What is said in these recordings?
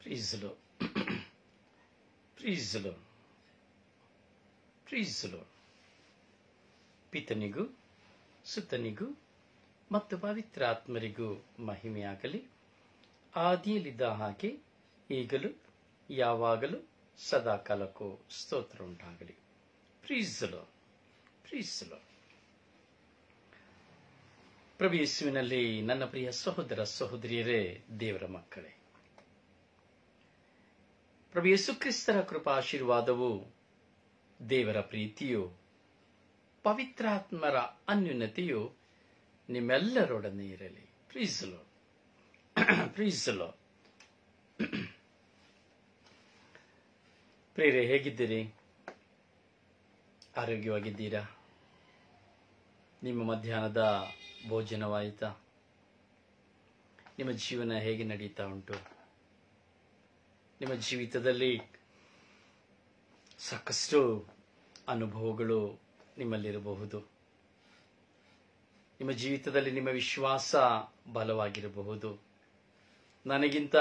ಪಿತನಿಗೂ ಸುತನಿಗೂ ಮತ್ತು ಪವಿತ್ರಾತ್ಮರಿಗೂ ಮಹಿಮೆಯಾಗಲಿ ಆದಿಯಲ್ಲಿದ್ದ ಹಾಗೆ ಈಗಲೂ ಯಾವಾಗಲೂ ಸದಾಕಾಲಕ್ಕೂ ಸ್ತೋತ್ರ ಉಂಟಾಗಲಿ ಪ್ರೀಸಲು ಪ್ರೀಸ್ ಲೋ ನನ್ನ ಪ್ರಿಯ ಸಹೋದರ ಸಹೋದರಿಯರೇ ದೇವರ ಮಕ್ಕಳೇ ಪ್ರಭು ಕೃಪಾ ಆಶೀರ್ವಾದವು ದೇವರ ಪ್ರೀತಿಯು ಪವಿತ್ರಾತ್ಮರ ಅನ್ಯೂನತೆಯು ನಿಮ್ಮೆಲ್ಲರೊಡನೆ ಇರಲಿ ಪ್ರೀಸಲೋ ಪ್ರೀಸಲೋ ಪ್ರೇರೆ ಹೇಗಿದ್ದೀರಿ ಆರೋಗ್ಯವಾಗಿದ್ದೀರಾ ನಿಮ್ಮ ಮಧ್ಯಾಹ್ನದ ಭೋಜನವಾಯಿತಾ ನಿಮ್ಮ ಜೀವನ ಹೇಗೆ ನಡೀತಾ ಉಂಟು ನಿಮ್ಮ ಜೀವಿತದಲ್ಲಿ ಸಾಕಷ್ಟು ಅನುಭವಗಳು ನಿಮ್ಮಲ್ಲಿರಬಹುದು ನಿಮ್ಮ ಜೀವಿತದಲ್ಲಿ ನಿಮ್ಮ ವಿಶ್ವಾಸ ಬಲವಾಗಿರಬಹುದು ನನಗಿಂತ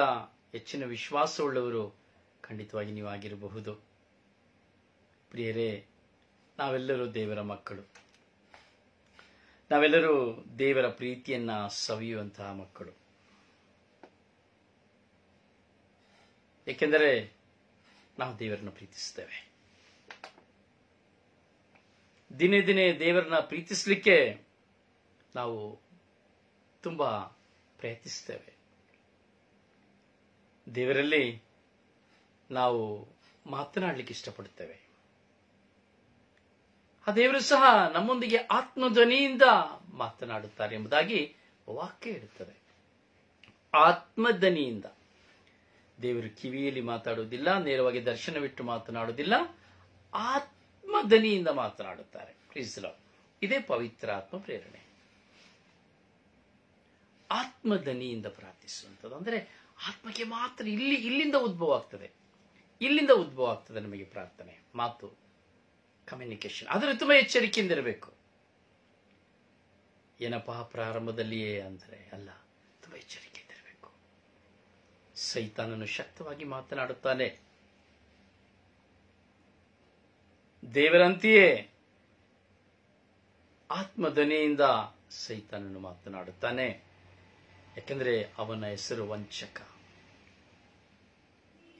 ಹೆಚ್ಚಿನ ವಿಶ್ವಾಸವುಳ್ಳವರು ಖಂಡಿತವಾಗಿ ನೀವು ಆಗಿರಬಹುದು ಪ್ರಿಯರೇ ನಾವೆಲ್ಲರೂ ದೇವರ ಮಕ್ಕಳು ನಾವೆಲ್ಲರೂ ದೇವರ ಪ್ರೀತಿಯನ್ನ ಸವಿಯುವಂತಹ ಮಕ್ಕಳು ಏಕೆಂದರೆ ನಾವು ದೇವರನ್ನು ಪ್ರೀತಿಸ್ತೇವೆ ದಿನೇ ದಿನೇ ದೇವರನ್ನ ಪ್ರೀತಿಸಲಿಕ್ಕೆ ನಾವು ತುಂಬಾ ಪ್ರಯತ್ನಿಸ್ತೇವೆ ದೇವರಲ್ಲಿ ನಾವು ಮಾತನಾಡಲಿಕ್ಕೆ ಇಷ್ಟಪಡುತ್ತೇವೆ ಆ ದೇವರು ಸಹ ನಮ್ಮೊಂದಿಗೆ ಆತ್ಮಧ್ವನಿಯಿಂದ ಮಾತನಾಡುತ್ತಾರೆ ಎಂಬುದಾಗಿ ವಾಕ್ಯ ಇರುತ್ತದೆ ಆತ್ಮಧ್ವನಿಯಿಂದ ದೇವರು ಕಿವಿಯಲ್ಲಿ ಮಾತಾಡುವುದಿಲ್ಲ ನೇರವಾಗಿ ದರ್ಶನವಿಟ್ಟು ಮಾತನಾಡುವುದಿಲ್ಲ ಆತ್ಮಧ್ವನಿಯಿಂದ ಮಾತನಾಡುತ್ತಾರೆ ಪ್ರೀಸ್ಲ ಇದೇ ಪವಿತ್ರ ಆತ್ಮ ಪ್ರೇರಣೆ ಆತ್ಮಧ್ವನಿಯಿಂದ ಪ್ರಾರ್ಥಿಸುವಂಥದ್ದು ಅಂದರೆ ಆತ್ಮಕ್ಕೆ ಮಾತ್ರ ಇಲ್ಲಿ ಇಲ್ಲಿಂದ ಉದ್ಭವ ಆಗ್ತದೆ ಇಲ್ಲಿಂದ ಉದ್ಭವ ಆಗ್ತದೆ ನಮಗೆ ಪ್ರಾರ್ಥನೆ ಮಾತು ಕಮ್ಯುನಿಕೇಶನ್ ಆದರೆ ತುಂಬ ಎಚ್ಚರಿಕೆಯಿಂದ ಇರಬೇಕು ಏನಪ್ಪ ಪ್ರಾರಂಭದಲ್ಲಿಯೇ ಅಂದರೆ ಅಲ್ಲ ತುಂಬ ಎಚ್ಚರಿಕೆ ಸೈತಾನನು ಶಕ್ತವಾಗಿ ಮಾತನಾಡುತ್ತಾನೆ ದೇವರಂತೆಯೇ ಆತ್ಮಧ್ವನಿಯಿಂದ ಸೈತಾನನು ಮಾತನಾಡುತ್ತಾನೆ ಯಾಕೆಂದರೆ ಅವನ ಹೆಸರು ವಂಚಕ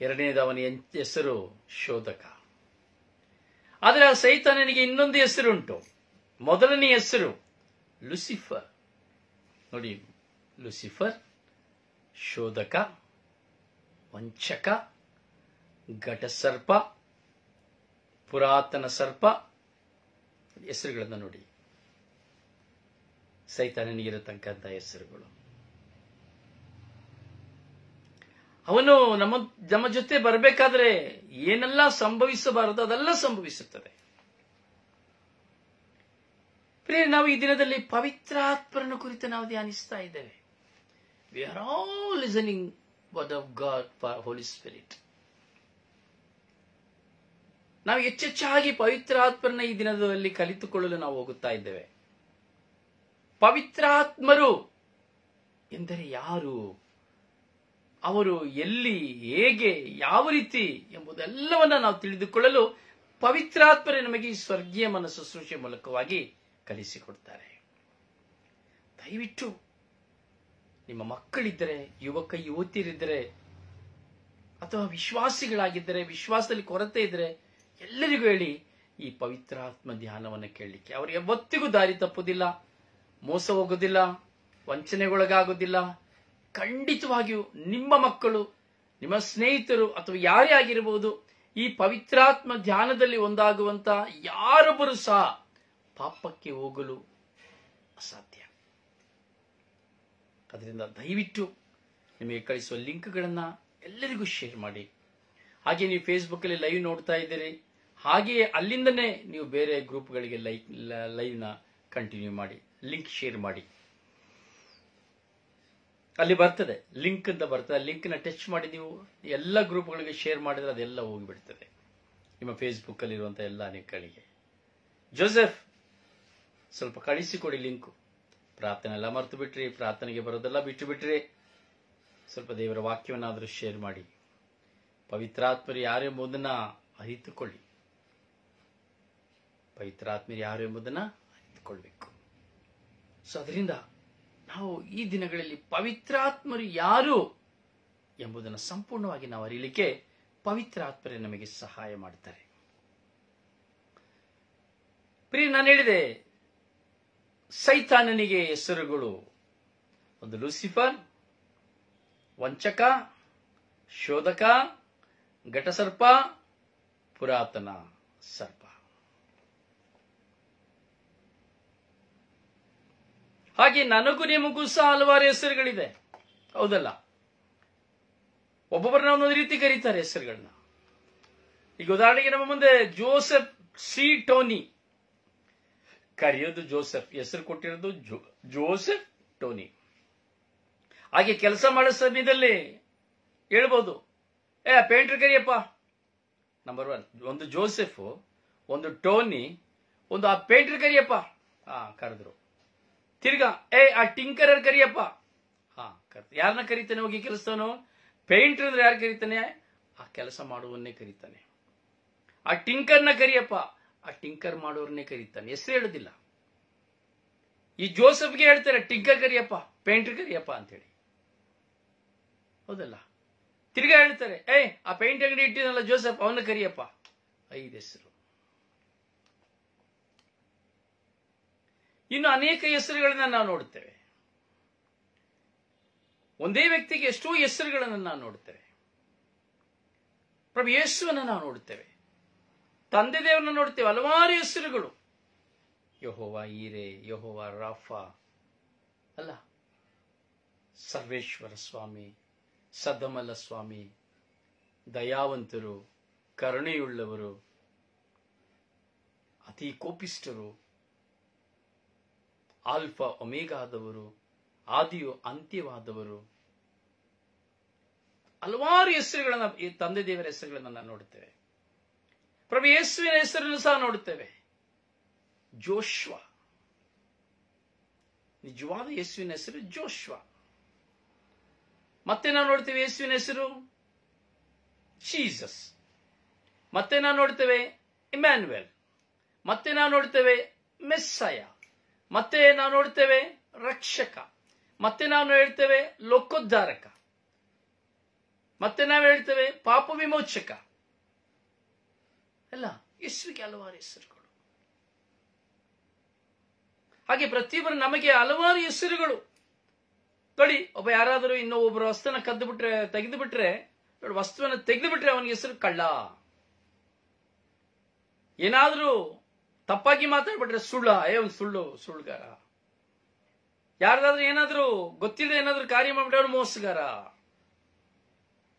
ಎರಡನೇದು ಅವನ ಹೆಸರು ಶೋಧಕ ಆದರೆ ಆ ಸೈತಾನನಿಗೆ ಇನ್ನೊಂದು ಹೆಸರುಂಟು ಮೊದಲನೇ ಹೆಸರು ಲುಸಿಫರ್ ನೋಡಿ ಲುಸಿಫರ್ ಶೋಧಕ ವಂಚಕ ಸರ್ಪ ಪುರಾತನ ಸರ್ಪ ಹೆಸರುಗಳನ್ನು ನೋಡಿ ಸೈತಾನನಿಗಿರತಕ್ಕಂಥ ಹೆಸರುಗಳು ಅವನು ನಮ್ಮ ನಮ್ಮ ಜೊತೆ ಬರಬೇಕಾದ್ರೆ ಏನೆಲ್ಲ ಸಂಭವಿಸಬಾರದು ಅದೆಲ್ಲ ಸಂಭವಿಸುತ್ತದೆ ಪ್ರಿಯ ನಾವು ಈ ದಿನದಲ್ಲಿ ಪವಿತ್ರಾತ್ಮರನ್ನು ಕುರಿತು ನಾವು ಧ್ಯಾನಿಸ್ತಾ ಇದ್ದೇವೆ we are all listening Word of God for Holy Spirit. ನಾವು ಹೆಚ್ಚೆಚ್ಚಾಗಿ ಪವಿತ್ರಾತ್ಮರನ್ನ ಈ ದಿನದಲ್ಲಿ ಕಲಿತುಕೊಳ್ಳಲು ನಾವು ಹೋಗುತ್ತಾ ಇದ್ದೇವೆ ಪವಿತ್ರಾತ್ಮರು ಎಂದರೆ ಯಾರು ಅವರು ಎಲ್ಲಿ ಹೇಗೆ ಯಾವ ರೀತಿ ಎಂಬುದೆಲ್ಲವನ್ನ ನಾವು ತಿಳಿದುಕೊಳ್ಳಲು ಪವಿತ್ರಾತ್ಮರೇ ನಮಗೆ ಈ ಸ್ವರ್ಗೀಯ ಮನಸ್ಸು ಸೃಷ್ಟಿಯ ಮೂಲಕವಾಗಿ ಕಲಿಸಿಕೊಡ್ತಾರೆ ದಯವಿಟ್ಟು ನಿಮ್ಮ ಮಕ್ಕಳಿದ್ದರೆ ಯುವಕ ಯುವತಿಯರಿದ್ದರೆ ಅಥವಾ ವಿಶ್ವಾಸಿಗಳಾಗಿದ್ದರೆ ವಿಶ್ವಾಸದಲ್ಲಿ ಕೊರತೆ ಇದ್ದರೆ ಎಲ್ಲರಿಗೂ ಹೇಳಿ ಈ ಪವಿತ್ರಾತ್ಮ ಧ್ಯಾನವನ್ನು ಕೇಳಲಿಕ್ಕೆ ಅವರು ಯಾವತ್ತಿಗೂ ದಾರಿ ತಪ್ಪುದಿಲ್ಲ ಮೋಸ ಹೋಗೋದಿಲ್ಲ ವಂಚನೆಗೊಳಗಾಗೋದಿಲ್ಲ ಖಂಡಿತವಾಗಿಯೂ ನಿಮ್ಮ ಮಕ್ಕಳು ನಿಮ್ಮ ಸ್ನೇಹಿತರು ಅಥವಾ ಯಾರೇ ಆಗಿರಬಹುದು ಈ ಪವಿತ್ರಾತ್ಮ ಧ್ಯಾನದಲ್ಲಿ ಒಂದಾಗುವಂತ ಯಾರೊಬ್ಬರು ಸಹ ಪಾಪಕ್ಕೆ ಹೋಗಲು ಅಸಾಧ್ಯ ಅದರಿಂದ ದಯವಿಟ್ಟು ನಿಮಗೆ ಕಳಿಸುವ ಲಿಂಕ್ಗಳನ್ನು ಎಲ್ಲರಿಗೂ ಶೇರ್ ಮಾಡಿ ಹಾಗೆ ನೀವು ಫೇಸ್ಬುಕ್ಕಲ್ಲಿ ಲೈವ್ ನೋಡ್ತಾ ಇದ್ದೀರಿ ಹಾಗೆಯೇ ಅಲ್ಲಿಂದನೇ ನೀವು ಬೇರೆ ಗ್ರೂಪ್ಗಳಿಗೆ ಲೈಕ್ ಲೈವ್ನ ಕಂಟಿನ್ಯೂ ಮಾಡಿ ಲಿಂಕ್ ಶೇರ್ ಮಾಡಿ ಅಲ್ಲಿ ಬರ್ತದೆ ಲಿಂಕ್ ಅಂತ ಬರ್ತದೆ ಲಿಂಕ್ನ ಟಚ್ ಮಾಡಿ ನೀವು ಎಲ್ಲ ಗ್ರೂಪ್ಗಳಿಗೆ ಶೇರ್ ಮಾಡಿದ್ರೆ ಅದೆಲ್ಲ ಹೋಗಿಬಿಡ್ತದೆ ನಿಮ್ಮ ಫೇಸ್ಬುಕ್ಕಲ್ಲಿರುವಂಥ ಎಲ್ಲ ಲಿಂಕ್ಗಳಿಗೆ ಜೋಸೆಫ್ ಸ್ವಲ್ಪ ಕಳಿಸಿಕೊಡಿ ಲಿಂಕು ಪ್ರಾರ್ಥನೆ ಎಲ್ಲ ಮರೆತು ಬಿಟ್ರಿ ಪ್ರಾರ್ಥನೆಗೆ ಬರೋದೆಲ್ಲ ಬಿಟ್ಟು ಬಿಟ್ರಿ ಸ್ವಲ್ಪ ದೇವರ ವಾಕ್ಯವನ್ನಾದರೂ ಶೇರ್ ಮಾಡಿ ಪವಿತ್ರಾತ್ಮರು ಯಾರೆಂಬುದನ್ನ ಅರಿತುಕೊಳ್ಳಿ ಪವಿತ್ರಾತ್ಮರು ಯಾರು ಎಂಬುದನ್ನ ಅರಿತುಕೊಳ್ಬೇಕು ಸೊ ಅದರಿಂದ ನಾವು ಈ ದಿನಗಳಲ್ಲಿ ಪವಿತ್ರಾತ್ಮರು ಯಾರು ಎಂಬುದನ್ನು ಸಂಪೂರ್ಣವಾಗಿ ನಾವು ಪವಿತ್ರ ಪವಿತ್ರಾತ್ಮರೇ ನಮಗೆ ಸಹಾಯ ಮಾಡ್ತಾರೆ ಪ್ರಿಯ ನಾನು ಹೇಳಿದೆ ಸೈತಾನನಿಗೆ ಹೆಸರುಗಳು ಒಂದು ಲೂಸಿಫರ್ ವಂಚಕ ಶೋಧಕ ಘಟಸರ್ಪ ಪುರಾತನ ಸರ್ಪ ಹಾಗೆ ನನಗೂ ನಿಮಗೂ ಸಹ ಹಲವಾರು ಹೆಸರುಗಳಿದೆ ಹೌದಲ್ಲ ಒಬ್ಬೊಬ್ಬರನ್ನ ಒಂದೊಂದು ರೀತಿ ಕರೀತಾರೆ ಹೆಸರುಗಳನ್ನ ಈಗ ಉದಾಹರಣೆಗೆ ನಮ್ಮ ಮುಂದೆ ಜೋಸೆಫ್ ಸಿ ಟೋನಿ ಕರೆಯೋದು ಜೋಸೆಫ್ ಹೆಸರು ಕೊಟ್ಟಿರೋದು ಜೋಸೆಫ್ ಟೋನಿ ಹಾಗೆ ಕೆಲಸ ಮಾಡೋ ಸಮಯದಲ್ಲಿ ಹೇಳ್ಬೋದು a painter Kariyappa number one ಒಂದು ಜೋಸೆಫ್ ಒಂದು ಟೋನಿ ಒಂದು ಆ ಪೇಂಟರ್ ಕರಿಯಪ್ಪ ಹಾ ಕರೆದ್ರು ತಿರ್ಗಾ ಏ ಆ ಟಿಂಕರರ್ ಕರಿಯಪ್ಪ ಹಾ ಕರೆದ್ರು ಯಾರನ್ನ ಕರೀತಾನೆ ಹೋಗಿ ಕೆಲಸನು ಪೇಂಟರ್ ಅಂದ್ರೆ ಯಾರು ಕರೀತಾನೆ ಆ ಕೆಲಸ ಮಾಡುವನ್ನೇ ಕರೀತಾನೆ ಆ ಟಿಂಕರ್ನ ಕರಿಯಪ್ಪ ಆ ಟಿಂಕರ್ ಮಾಡೋರ್ನೇ ಕರೀತಾನೆ ಹೆಸರು ಹೇಳುದಿಲ್ಲ ಈ ಜೋಸಫ್ಗೆ ಹೇಳ್ತಾರೆ ಟಿಂಕರ್ ಕರಿಯಪ್ಪ ಪೇಂಟರ್ ಕರಿಯಪ್ಪ ಅಂತ ಹೇಳಿ ಹೌದಲ್ಲ ತಿರ್ಗಾ ಹೇಳ್ತಾರೆ ಏಯ್ ಆ ಪೇಂಟ್ ಅಂಗಡಿ ಇಟ್ಟಿನಲ್ಲ ಜೋಸಫ್ ಅವನ ಕರಿಯಪ್ಪ ಐದು ಹೆಸರು ಇನ್ನು ಅನೇಕ ಹೆಸರುಗಳನ್ನ ನಾವು ನೋಡುತ್ತೇವೆ ಒಂದೇ ವ್ಯಕ್ತಿಗೆ ಎಷ್ಟೋ ಹೆಸರುಗಳನ್ನು ನಾವು ನೋಡುತ್ತೇವೆ ಪ್ರಭು ಯೇಸುವನ್ನು ನಾವು ನೋಡುತ್ತೇವೆ ತಂದೆ ದೇವರನ್ನ ನೋಡ್ತೇವೆ ಹಲವಾರು ಹೆಸರುಗಳು ಯಹೋವ ಈರೆ ಯಹೋವ ರಾಫಾ ಅಲ್ಲ ಸರ್ವೇಶ್ವರ ಸ್ವಾಮಿ ಸದಮಲ ಸ್ವಾಮಿ ದಯಾವಂತರು ಕರುಣೆಯುಳ್ಳವರು ಅತಿ ಕೋಪಿಷ್ಠರು ಆಲ್ಫಾ ಒಮೇಗಾದವರು ಆದಿಯು ಅಂತ್ಯವಾದವರು ಹಲವಾರು ಹೆಸರುಗಳನ್ನು ಈ ತಂದೆ ದೇವರ ಹೆಸರುಗಳನ್ನ ನೋಡ್ತೇವೆ ಪ್ರಭು ಯೇಸುವಿನ ಹೆಸರನ್ನು ಸಹ ನೋಡುತ್ತೇವೆ ಜೋಶ್ವ ನಿಜವಾದ ಯೇಸುವಿನ ಹೆಸರು ಜೋಶ್ವ ಮತ್ತೆ ನಾವು ನೋಡ್ತೇವೆ ಯೇಸುವಿನ ಹೆಸರು ಜೀಸಸ್ ಮತ್ತೆ ನಾವು ನೋಡ್ತೇವೆ ಇಮ್ಯಾನ್ವೆಲ್ ಮತ್ತೆ ನಾವು ನೋಡ್ತೇವೆ ಮೆಸ್ಸಯ ಮತ್ತೆ ನಾವು ನೋಡ್ತೇವೆ ರಕ್ಷಕ ಮತ್ತೆ ನಾವು ಹೇಳ್ತೇವೆ ಲೋಕೋದ್ಧಾರಕ ಮತ್ತೆ ನಾವು ಹೇಳ್ತೇವೆ ಪಾಪ ವಿಮೋಚಕ ಅಲ್ಲ ಹೆಸರಿಗೆ ಹಲವಾರು ಹೆಸರುಗಳು ಹಾಗೆ ಪ್ರತಿಯೊಬ್ಬರು ನಮಗೆ ಹಲವಾರು ಹೆಸರುಗಳು ನೋಡಿ ಒಬ್ಬ ಯಾರಾದರೂ ಇನ್ನೊಬ್ಬರು ವಸ್ತುನ ಕದ್ದು ಬಿಟ್ರೆ ತೆಗೆದು ಬಿಟ್ರೆ ನೋಡಿ ವಸ್ತುವನ್ನು ತೆಗೆದು ಬಿಟ್ರೆ ಅವನಿಗೆ ಹೆಸರು ಕಳ್ಳ ಏನಾದರೂ ತಪ್ಪಾಗಿ ಮಾತಾಡ್ಬಿಟ್ರೆ ಸುಳ್ಳ ಏ ಒಂದು ಸುಳ್ಳು ಸುಳ್ಳುಗಾರ ಯಾರ್ದಾದ್ರೂ ಏನಾದರೂ ಗೊತ್ತಿಲ್ಲದೆ ಏನಾದರೂ ಕಾರ್ಯ ಮಾಡ್ಬಿಟ್ರೆ ಅವ್ನು ಮೋಸಗಾರ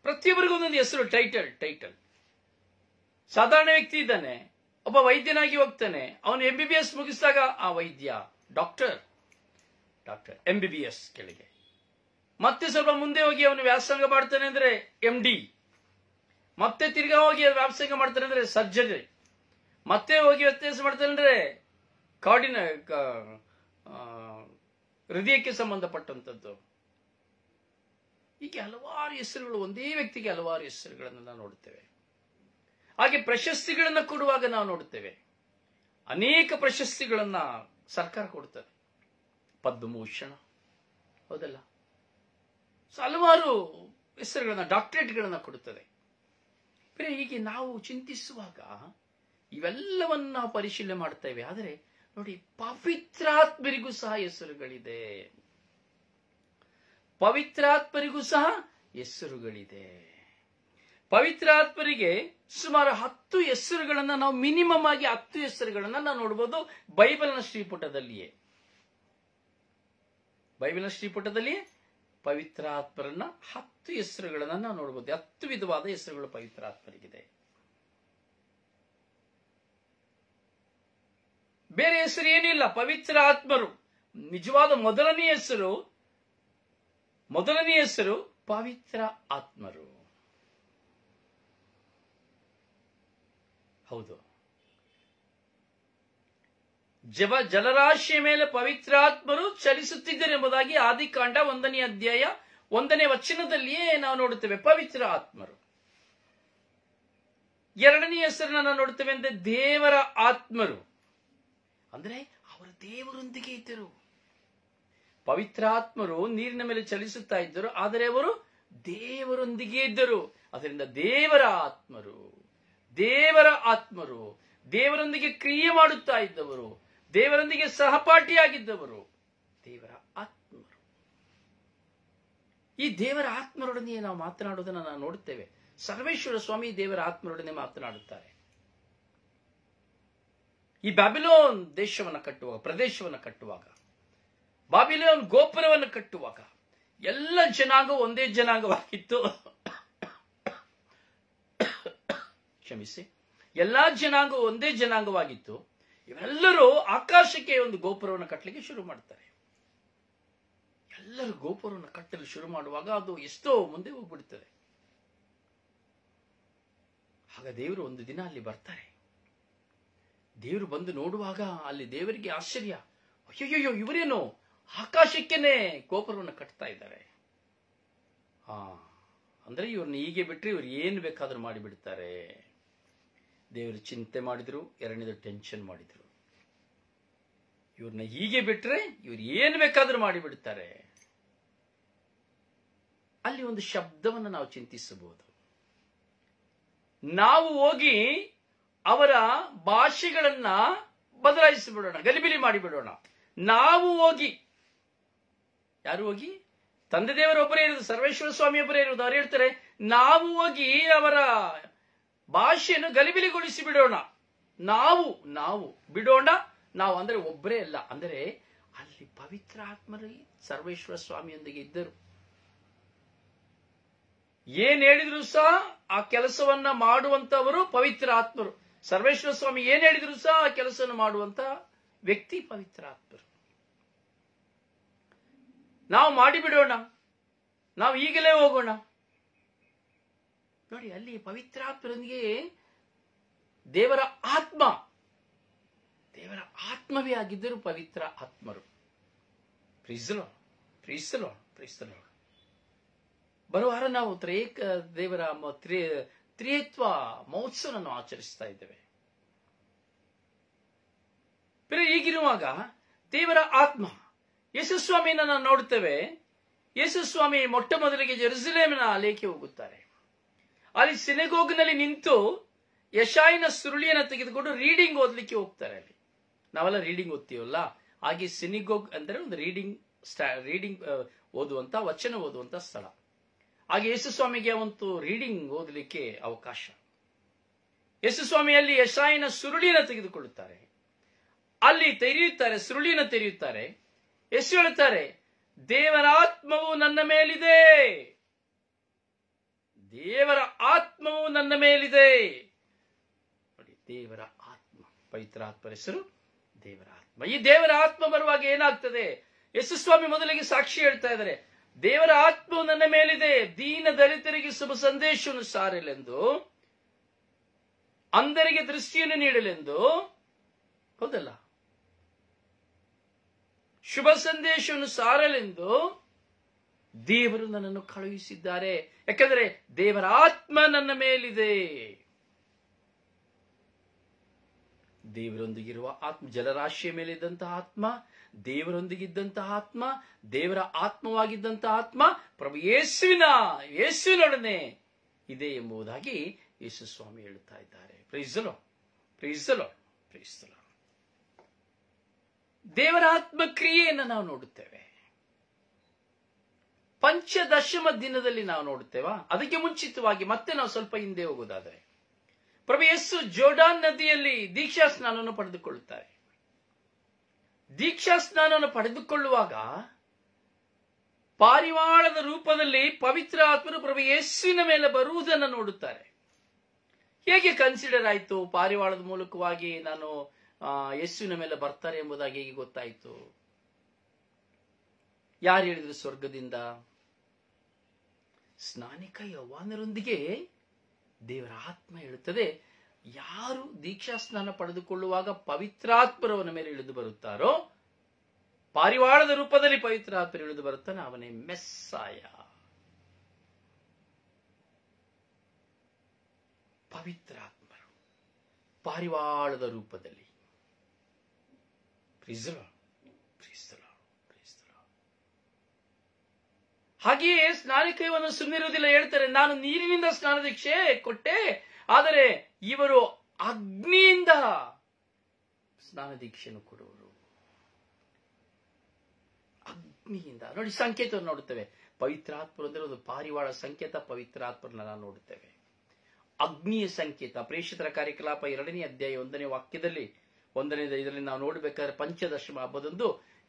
ಪ್ರತಿಯೊಬ್ಬರಿಗೂ ಒಂದೊಂದು ಹೆಸರು ಟೈಟಲ್ ಟೈಟಲ್ ಸಾಧಾರಣ ವ್ಯಕ್ತಿ ಇದ್ದಾನೆ ಒಬ್ಬ ವೈದ್ಯನಾಗಿ ಹೋಗ್ತಾನೆ ಅವನು ಎಂ ಬಿ ಬಿ ಎಸ್ ಮುಗಿಸಿದಾಗ ಆ ವೈದ್ಯ doctor doctor M B B S ಕೆಳಗೆ ಮತ್ತೆ ಸ್ವಲ್ಪ ಮುಂದೆ ಹೋಗಿ ಅವನು ವ್ಯಾಸಂಗ ಮಾಡ್ತಾನೆ ಅಂದ್ರೆ ಎಂ ಡಿ ಮತ್ತೆ ತಿರ್ಗಾ ಹೋಗಿ ವ್ಯಾಸಂಗ ಮಾಡ್ತಾನೆ ಅಂದ್ರೆ ಸರ್ಜರಿ ಮತ್ತೆ ಹೋಗಿ ವ್ಯತ್ಯಾಸ ಮಾಡ್ತಾನೆ ಅಂದ್ರೆ ಕಾಡಿನ ಹೃದಯಕ್ಕೆ ಸಂಬಂಧಪಟ್ಟಂತದ್ದು ಹೀಗೆ ಹಲವಾರು ಹೆಸರುಗಳು ಒಂದೇ ವ್ಯಕ್ತಿಗೆ ಹಲವಾರು ಹೆಸರುಗಳನ್ನು ನಾವು ಹಾಗೆ ಪ್ರಶಸ್ತಿಗಳನ್ನು ಕೊಡುವಾಗ ನಾವು ನೋಡುತ್ತೇವೆ ಅನೇಕ ಪ್ರಶಸ್ತಿಗಳನ್ನ ಸರ್ಕಾರ ಕೊಡುತ್ತದೆ ಪದ್ಮಭೂಷಣ ಹೌದಲ್ಲ ಹಲವಾರು ಹೆಸರುಗಳನ್ನ ಡಾಕ್ಟರೇಟ್ಗಳನ್ನ ಕೊಡುತ್ತದೆ ಬೇರೆ ಹೀಗೆ ನಾವು ಚಿಂತಿಸುವಾಗ ಇವೆಲ್ಲವನ್ನ ಪರಿಶೀಲನೆ ಮಾಡ್ತೇವೆ ಆದರೆ ನೋಡಿ ಪವಿತ್ರಾತ್ಮರಿಗೂ ಸಹ ಹೆಸರುಗಳಿದೆ ಪವಿತ್ರಾತ್ಮರಿಗೂ ಸಹ ಹೆಸರುಗಳಿದೆ ಪವಿತ್ರಾತ್ಮರಿಗೆ ಸುಮಾರು ಹತ್ತು ಹೆಸರುಗಳನ್ನ ನಾವು ಮಿನಿಮಮ್ ಆಗಿ ಹತ್ತು ಹೆಸರುಗಳನ್ನ ನಾವು ನೋಡಬಹುದು ಬೈಬಲ್ನ ಶ್ರೀಪುಟದಲ್ಲಿಯೇ ಬೈಬಲ್ನ ಶ್ರೀಪುಟದಲ್ಲಿ ಪವಿತ್ರಾತ್ಮರನ್ನ ಹತ್ತು ಹೆಸರುಗಳನ್ನ ನಾವು ನೋಡಬಹುದು ಹತ್ತು ವಿಧವಾದ ಹೆಸರುಗಳು ಪವಿತ್ರಾತ್ಮರಿಗಿದೆ ಬೇರೆ ಹೆಸರು ಏನಿಲ್ಲ ಪವಿತ್ರ ಆತ್ಮರು ನಿಜವಾದ ಮೊದಲನೇ ಹೆಸರು ಮೊದಲನೇ ಹೆಸರು ಪವಿತ್ರ ಆತ್ಮರು ಹೌದು ಜವ ಜಲರಾಶಿಯ ಮೇಲೆ ಪವಿತ್ರಾತ್ಮರು ಚಲಿಸುತ್ತಿದ್ದರು ಎಂಬುದಾಗಿ ಆದಿಕಾಂಡ ಒಂದನೇ ಅಧ್ಯಾಯ ಒಂದನೇ ವಚನದಲ್ಲಿಯೇ ನಾವು ನೋಡುತ್ತೇವೆ ಪವಿತ್ರ ಆತ್ಮರು ಎರಡನೇ ಹೆಸರನ್ನ ನಾವು ನೋಡುತ್ತೇವೆ ಅಂದ್ರೆ ದೇವರ ಆತ್ಮರು ಅಂದ್ರೆ ಅವರು ದೇವರೊಂದಿಗೆ ಇದ್ದರು ಪವಿತ್ರಾತ್ಮರು ನೀರಿನ ಮೇಲೆ ಚಲಿಸುತ್ತಾ ಇದ್ದರು ಆದರೆ ಅವರು ದೇವರೊಂದಿಗೆ ಇದ್ದರು ಅದರಿಂದ ದೇವರ ಆತ್ಮರು ದೇವರ ಆತ್ಮರು ದೇವರೊಂದಿಗೆ ಕ್ರಿಯೆ ಮಾಡುತ್ತಾ ಇದ್ದವರು ದೇವರೊಂದಿಗೆ ಸಹಪಾಠಿಯಾಗಿದ್ದವರು ದೇವರ ಆತ್ಮರು ಈ ದೇವರ ಆತ್ಮರೊಡನೆ ನಾವು ಮಾತನಾಡುವುದನ್ನು ನಾವು ನೋಡುತ್ತೇವೆ ಸರ್ವೇಶ್ವರ ಸ್ವಾಮಿ ದೇವರ ಆತ್ಮರೊಡನೆ ಮಾತನಾಡುತ್ತಾರೆ ಈ ಬಾಬಿಲೋನ್ ದೇಶವನ್ನು ಕಟ್ಟುವಾಗ ಪ್ರದೇಶವನ್ನು ಕಟ್ಟುವಾಗ ಬಾಬಿಲೋನ್ ಗೋಪುರವನ್ನು ಕಟ್ಟುವಾಗ ಎಲ್ಲ ಜನಾಂಗ ಒಂದೇ ಜನಾಂಗವಾಗಿತ್ತು ಕ್ಷಮಿಸಿ ಎಲ್ಲಾ ಜನಾಂಗ ಒಂದೇ ಜನಾಂಗವಾಗಿತ್ತು ಇವರೆಲ್ಲರೂ ಆಕಾಶಕ್ಕೆ ಒಂದು ಗೋಪುರವನ್ನು ಕಟ್ಟಲಿಕ್ಕೆ ಶುರು ಮಾಡ್ತಾರೆ ಎಲ್ಲರೂ ಗೋಪುರವನ್ನು ಕಟ್ಟಲು ಶುರು ಮಾಡುವಾಗ ಅದು ಎಷ್ಟೋ ಮುಂದೆ ಹೋಗ್ಬಿಡ್ತದೆ ಆಗ ದೇವರು ಒಂದು ದಿನ ಅಲ್ಲಿ ಬರ್ತಾರೆ ದೇವರು ಬಂದು ನೋಡುವಾಗ ಅಲ್ಲಿ ದೇವರಿಗೆ ಆಶ್ಚರ್ಯ ಅಯ್ಯಯ್ಯೋ ಇವರೇನು ಆಕಾಶಕ್ಕೆನೆ ಗೋಪುರವನ್ನು ಕಟ್ತಾ ಇದ್ದಾರೆ ಆ ಅಂದ್ರೆ ಇವ್ರನ್ನ ಹೀಗೆ ಬಿಟ್ಟರೆ ಇವ್ರು ಏನು ಬೇಕಾದ್ರೂ ಮಾಡಿಬಿಡ್ತಾರೆ ದೇವರು ಚಿಂತೆ ಮಾಡಿದರು ಎರಡನೇದು ಟೆನ್ಷನ್ ಮಾಡಿದರು ಇವ್ರನ್ನ ಹೀಗೆ ಬಿಟ್ಟರೆ ಇವ್ರು ಏನು ಬೇಕಾದರೂ ಮಾಡಿಬಿಡ್ತಾರೆ ಅಲ್ಲಿ ಒಂದು ಶಬ್ದವನ್ನು ನಾವು ಚಿಂತಿಸಬಹುದು ನಾವು ಹೋಗಿ ಅವರ ಭಾಷೆಗಳನ್ನ ಬದಲಾಯಿಸಿಬಿಡೋಣ ಗಲಿಬಿಲಿ ಮಾಡಿಬಿಡೋಣ ನಾವು ಹೋಗಿ ಯಾರು ಹೋಗಿ ತಂದೆ ದೇವರೊಬ್ಬರೇ ಇರೋದು ಸರ್ವೇಶ್ವರ ಸ್ವಾಮಿ ಒಬ್ಬರೇ ಇರೋದು ಅವ್ರು ಹೇಳ್ತಾರೆ ನಾವು ಹೋಗಿ ಅವರ ಭಾಷೆಯನ್ನು ಗಲಿಬಿಲಿಗೊಳಿಸಿ ಬಿಡೋಣ ನಾವು ನಾವು ಬಿಡೋಣ ನಾವು ಅಂದರೆ ಒಬ್ಬರೇ ಅಲ್ಲ ಅಂದರೆ ಅಲ್ಲಿ ಪವಿತ್ರ ಆತ್ಮರು ಸರ್ವೇಶ್ವರ ಸ್ವಾಮಿಯೊಂದಿಗೆ ಇದ್ದರು ಏನ್ ಹೇಳಿದ್ರು ಸಹ ಆ ಕೆಲಸವನ್ನ ಮಾಡುವಂತವರು ಪವಿತ್ರ ಆತ್ಮರು ಸರ್ವೇಶ್ವರ ಸ್ವಾಮಿ ಏನ್ ಹೇಳಿದ್ರು ಸಹ ಆ ಕೆಲಸವನ್ನು ಮಾಡುವಂತ ವ್ಯಕ್ತಿ ಪವಿತ್ರ ಆತ್ಮರು ನಾವು ಮಾಡಿಬಿಡೋಣ ನಾವು ಈಗಲೇ ಹೋಗೋಣ ನೋಡಿ ಅಲ್ಲಿ ಪವಿತ್ರಾತ್ಮರೊಂದಿಗೆ ದೇವರ ಆತ್ಮ ದೇವರ ಆತ್ಮವೇ ಆಗಿದ್ದರು ಪವಿತ್ರ ಆತ್ಮರು ಪ್ರೀಸಲೋ ಪ್ರೀಸಲೋ ಪ್ರೀಸಲೋ ಬರುವಾರ ನಾವು ತ್ರೇಕ ದೇವರ ತ್ರಿಯತ್ವ ಆಚರಿಸ್ತಾ ಇದ್ದೇವೆ ಈಗಿರುವಾಗ ದೇವರ ಆತ್ಮ ಯಶಸ್ವಾಮಿಯನ್ನು ನಾವು ನೋಡುತ್ತೇವೆ ಯೇಸುಸ್ವಾಮಿ ಮೊಟ್ಟ ಮೊದಲಿಗೆ ಜೆರುಸಲೇಮಿನ ಲೇಖೆ ಹೋಗುತ್ತಾರೆ ಅಲ್ಲಿ ಸಿನೆಗೋಗ್ನಲ್ಲಿ ನಿಂತು ಯಶಾಯಿನ ಸುರುಳಿಯನ್ನು ತೆಗೆದುಕೊಂಡು ರೀಡಿಂಗ್ ಓದಲಿಕ್ಕೆ ಹೋಗ್ತಾರೆ ಅಲ್ಲಿ ನಾವೆಲ್ಲ ರೀಡಿಂಗ್ ಓದ್ತೀವಲ್ಲ ಹಾಗೆ ಸಿನಿಗೋಗ್ ಅಂದರೆ ಒಂದು ರೀಡಿಂಗ್ ರೀಡಿಂಗ್ ಓದುವಂತ ವಚನ ಓದುವಂತ ಸ್ಥಳ ಹಾಗೆ ಸ್ವಾಮಿಗೆ ಒಂದು ರೀಡಿಂಗ್ ಓದಲಿಕ್ಕೆ ಅವಕಾಶ ಯೇಸು ಸ್ವಾಮಿಯಲ್ಲಿ ಯಶಾಯಿನ ಸುರುಳಿಯನ್ನು ತೆಗೆದುಕೊಳ್ಳುತ್ತಾರೆ ಅಲ್ಲಿ ತೆರೆಯುತ್ತಾರೆ ಸುರುಳಿಯನ್ನು ತೆರೆಯುತ್ತಾರೆ ಯಶು ಹೇಳುತ್ತಾರೆ ದೇವರಾತ್ಮವು ನನ್ನ ಮೇಲಿದೆ ದೇವರ ಆತ್ಮವು ನನ್ನ ಮೇಲಿದೆ ನೋಡಿ ದೇವರ ಆತ್ಮ ಪವಿತ್ರ ಹೆಸರು ದೇವರ ಆತ್ಮ ಈ ದೇವರ ಆತ್ಮ ಬರುವಾಗ ಏನಾಗ್ತದೆ ಯೇಸು ಸ್ವಾಮಿ ಮೊದಲಿಗೆ ಸಾಕ್ಷಿ ಹೇಳ್ತಾ ಇದ್ದಾರೆ ದೇವರ ಆತ್ಮವು ನನ್ನ ಮೇಲಿದೆ ದೀನ ದಲಿತರಿಗೆ ಶುಭ ಸಂದೇಶವನ್ನು ಸಾರಲೆಂದು ಅಂದರಿಗೆ ದೃಷ್ಟಿಯನ್ನು ನೀಡಲೆಂದು ಹೌದಲ್ಲ ಶುಭ ಸಂದೇಶವನ್ನು ಸಾರಲೆಂದು ದೇವರು ನನ್ನನ್ನು ಕಳುಹಿಸಿದ್ದಾರೆ ಯಾಕಂದರೆ ದೇವರ ಆತ್ಮ ನನ್ನ ಮೇಲಿದೆ ದೇವರೊಂದಿಗಿರುವ ಆತ್ಮ ಜಲರಾಶಿಯ ಮೇಲಿದ್ದಂತಹ ಆತ್ಮ ದೇವರೊಂದಿಗಿದ್ದಂತಹ ಆತ್ಮ ದೇವರ ಆತ್ಮವಾಗಿದ್ದಂತಹ ಆತ್ಮ ಪ್ರಭು ಯೇಸುವಿನ ಯೇಸುವಿನೊಡನೆ ಇದೆ ಎಂಬುದಾಗಿ ಯೇಸು ಸ್ವಾಮಿ ಹೇಳುತ್ತಾ ಇದ್ದಾರೆ ಪ್ರೀಸಲೋ ಪ್ರೀಸಲೋ ಪ್ರೀಸಲೋ ದೇವರ ಕ್ರಿಯೆಯನ್ನು ನಾವು ನೋಡುತ್ತೇವೆ ಪಂಚದಶಮ ದಿನದಲ್ಲಿ ನಾವು ನೋಡುತ್ತೇವಾ ಅದಕ್ಕೆ ಮುಂಚಿತವಾಗಿ ಮತ್ತೆ ನಾವು ಸ್ವಲ್ಪ ಹಿಂದೆ ಹೋಗೋದಾದರೆ ಪ್ರಭು ಯಸ್ಸು ಜೋಡಾನ್ ನದಿಯಲ್ಲಿ ದೀಕ್ಷಾ ಸ್ನಾನವನ್ನು ಪಡೆದುಕೊಳ್ಳುತ್ತಾರೆ ದೀಕ್ಷಾ ಸ್ನಾನವನ್ನು ಪಡೆದುಕೊಳ್ಳುವಾಗ ಪಾರಿವಾಳದ ರೂಪದಲ್ಲಿ ಪವಿತ್ರ ಆತ್ಮರು ಪ್ರಭು ಯೇಸುವಿನ ಮೇಲೆ ಬರುವುದನ್ನು ನೋಡುತ್ತಾರೆ ಹೇಗೆ ಕನ್ಸಿಡರ್ ಆಯಿತು ಪಾರಿವಾಳದ ಮೂಲಕವಾಗಿ ನಾನು ಯೇಸುವಿನ ಮೇಲೆ ಬರ್ತಾರೆ ಎಂಬುದಾಗಿ ಹೇಗೆ ಗೊತ್ತಾಯಿತು ಯಾರು ಹೇಳಿದ್ರು ಸ್ವರ್ಗದಿಂದ ಸ್ನಾನಿಕ ಯವಾನರೊಂದಿಗೆ ದೇವರ ಆತ್ಮ ಹೇಳುತ್ತದೆ ಯಾರು ದೀಕ್ಷಾ ಸ್ನಾನ ಪಡೆದುಕೊಳ್ಳುವಾಗ ಪವಿತ್ರಾತ್ಮರವನ ಮೇಲೆ ಇಳಿದು ಬರುತ್ತಾರೋ ಪಾರಿವಾಳದ ರೂಪದಲ್ಲಿ ಪವಿತ್ರಾತ್ಮ ಇಳಿದು ಬರುತ್ತಾನೆ ಅವನೇ ಮೆಸ್ಸಾಯ ಪವಿತ್ರಾತ್ಮರು ಪಾರಿವಾಳದ ರೂಪದಲ್ಲಿ ಪ್ರಿಸರ್ ಹಾಗೆಯೇ ಸ್ನಾನಿಕೈವನ್ನು ಸುಮ್ಮನಿರುವುದಿಲ್ಲ ಹೇಳ್ತಾರೆ ನಾನು ನೀರಿನಿಂದ ಸ್ನಾನ ದೀಕ್ಷೆ ಕೊಟ್ಟೆ ಆದರೆ ಇವರು ಅಗ್ನಿಯಿಂದ ಸ್ನಾನ ದೀಕ್ಷೆಯನ್ನು ಕೊಡುವರು ಅಗ್ನಿಯಿಂದ ನೋಡಿ ಸಂಕೇತವನ್ನು ನೋಡುತ್ತೇವೆ ಪವಿತ್ರಾತ್ಮರು ಅಂದರೆ ಒಂದು ಪಾರಿವಾಳ ಸಂಕೇತ ಪವಿತ್ರಾತ್ಮರನ್ನ ನಾವು ನೋಡುತ್ತೇವೆ ಅಗ್ನಿಯ ಸಂಕೇತ ಪ್ರೇಷಿತರ ಕಾರ್ಯಕಲಾಪ ಎರಡನೇ ಅಧ್ಯಾಯ ಒಂದನೇ ವಾಕ್ಯದಲ್ಲಿ ಒಂದನೇ ಇದರಲ್ಲಿ ನಾವು ನೋಡಬೇಕಾದ್ರೆ ಪಂಚದಶಮ ಹಬ್ಬದಂದು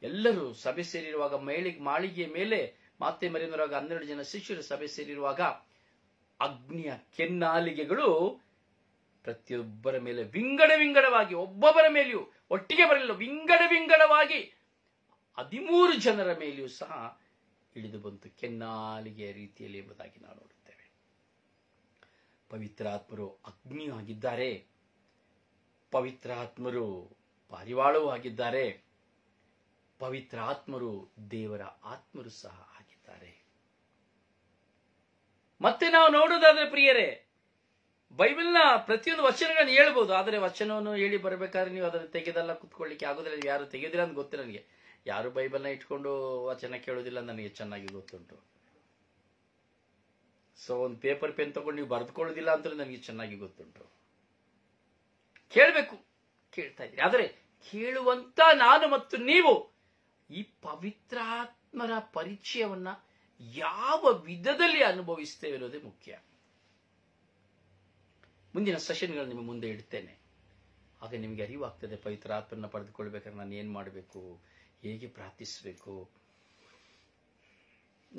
ಎಲ್ಲರೂ ಸಭೆ ಸೇರಿರುವಾಗ ಮಹಿಳೆಗೆ ಮಾಳಿಗೆಯ ಮೇಲೆ ಮಾತೆ ಮರಿಯನವರಾಗ ಹನ್ನೆರಡು ಜನ ಶಿಷ್ಯರ ಸಭೆ ಸೇರಿರುವಾಗ ಅಗ್ನಿಯ ಕೆನ್ನಾಲಿಗೆಗಳು ಪ್ರತಿಯೊಬ್ಬರ ಮೇಲೆ ವಿಂಗಡ ವಿಂಗಡವಾಗಿ ಒಬ್ಬೊಬ್ಬರ ಮೇಲೆಯೂ ಒಟ್ಟಿಗೆ ಬರಲಿಲ್ಲ ವಿಂಗಡ ವಿಂಗಡವಾಗಿ ಹದಿಮೂರು ಜನರ ಮೇಲೆಯೂ ಸಹ ಇಳಿದು ಬಂತು ಕೆನ್ನಾಲಿಗೆಯ ರೀತಿಯಲ್ಲಿ ಎಂಬುದಾಗಿ ನಾವು ನೋಡುತ್ತೇವೆ ಪವಿತ್ರಾತ್ಮರು ಅಗ್ನಿಯೂ ಆಗಿದ್ದಾರೆ ಪವಿತ್ರಾತ್ಮರು ಪಾರಿವಾಳವೂ ಆಗಿದ್ದಾರೆ ಪವಿತ್ರಾತ್ಮರು ದೇವರ ಆತ್ಮರು ಸಹ ಮತ್ತೆ ನಾವು ನೋಡೋದಾದ್ರೆ ಪ್ರಿಯರೇ ಬೈಬಲ್ನ ಪ್ರತಿಯೊಂದು ವಚನಗಳನ್ನು ಹೇಳ್ಬೋದು ಆದರೆ ವಚನವನ್ನು ಹೇಳಿ ಬರಬೇಕಾದ್ರೆ ನೀವು ಅದನ್ನು ತೆಗೆದಲ್ಲ ಕುತ್ಕೊಳ್ಳಿಕ್ಕೆ ಆಗೋದಿಲ್ಲ ಯಾರು ತೆಗೆದಿಲ್ಲ ಅಂತ ಗೊತ್ತಿಲ್ಲ ನನಗೆ ಯಾರು ಬೈಬಲ್ನ ಇಟ್ಕೊಂಡು ವಚನ ಕೇಳೋದಿಲ್ಲ ನನಗೆ ಚೆನ್ನಾಗಿ ಗೊತ್ತುಂಟು ಸೊ ಒಂದು ಪೇಪರ್ ಪೆನ್ ತಗೊಂಡು ನೀವು ಬರೆದುಕೊಳ್ಳೋದಿಲ್ಲ ಅಂತಲೂ ನನಗೆ ಚೆನ್ನಾಗಿ ಗೊತ್ತುಂಟು ಕೇಳಬೇಕು ಕೇಳ್ತಾ ಇದ್ದೀರಿ ಆದರೆ ಕೇಳುವಂತ ನಾನು ಮತ್ತು ನೀವು ಈ ಪವಿತ್ರಾತ್ಮರ ಪರಿಚಯವನ್ನ ಯಾವ ವಿಧದಲ್ಲಿ ಅನುಭವಿಸ್ತೇವೆ ಅನ್ನೋದೇ ಮುಖ್ಯ ಮುಂದಿನ ಸೆಷನ್ಗಳು ನಿಮಗೆ ಮುಂದೆ ಇಡ್ತೇನೆ ಆಗ ನಿಮಗೆ ಅರಿವಾಗ್ತದೆ ಪವಿತ್ರ ಆತ್ಮನ ಪಡೆದುಕೊಳ್ಬೇಕಾದ್ರೆ ನಾನು ಏನು ಮಾಡಬೇಕು ಹೇಗೆ ಪ್ರಾರ್ಥಿಸಬೇಕು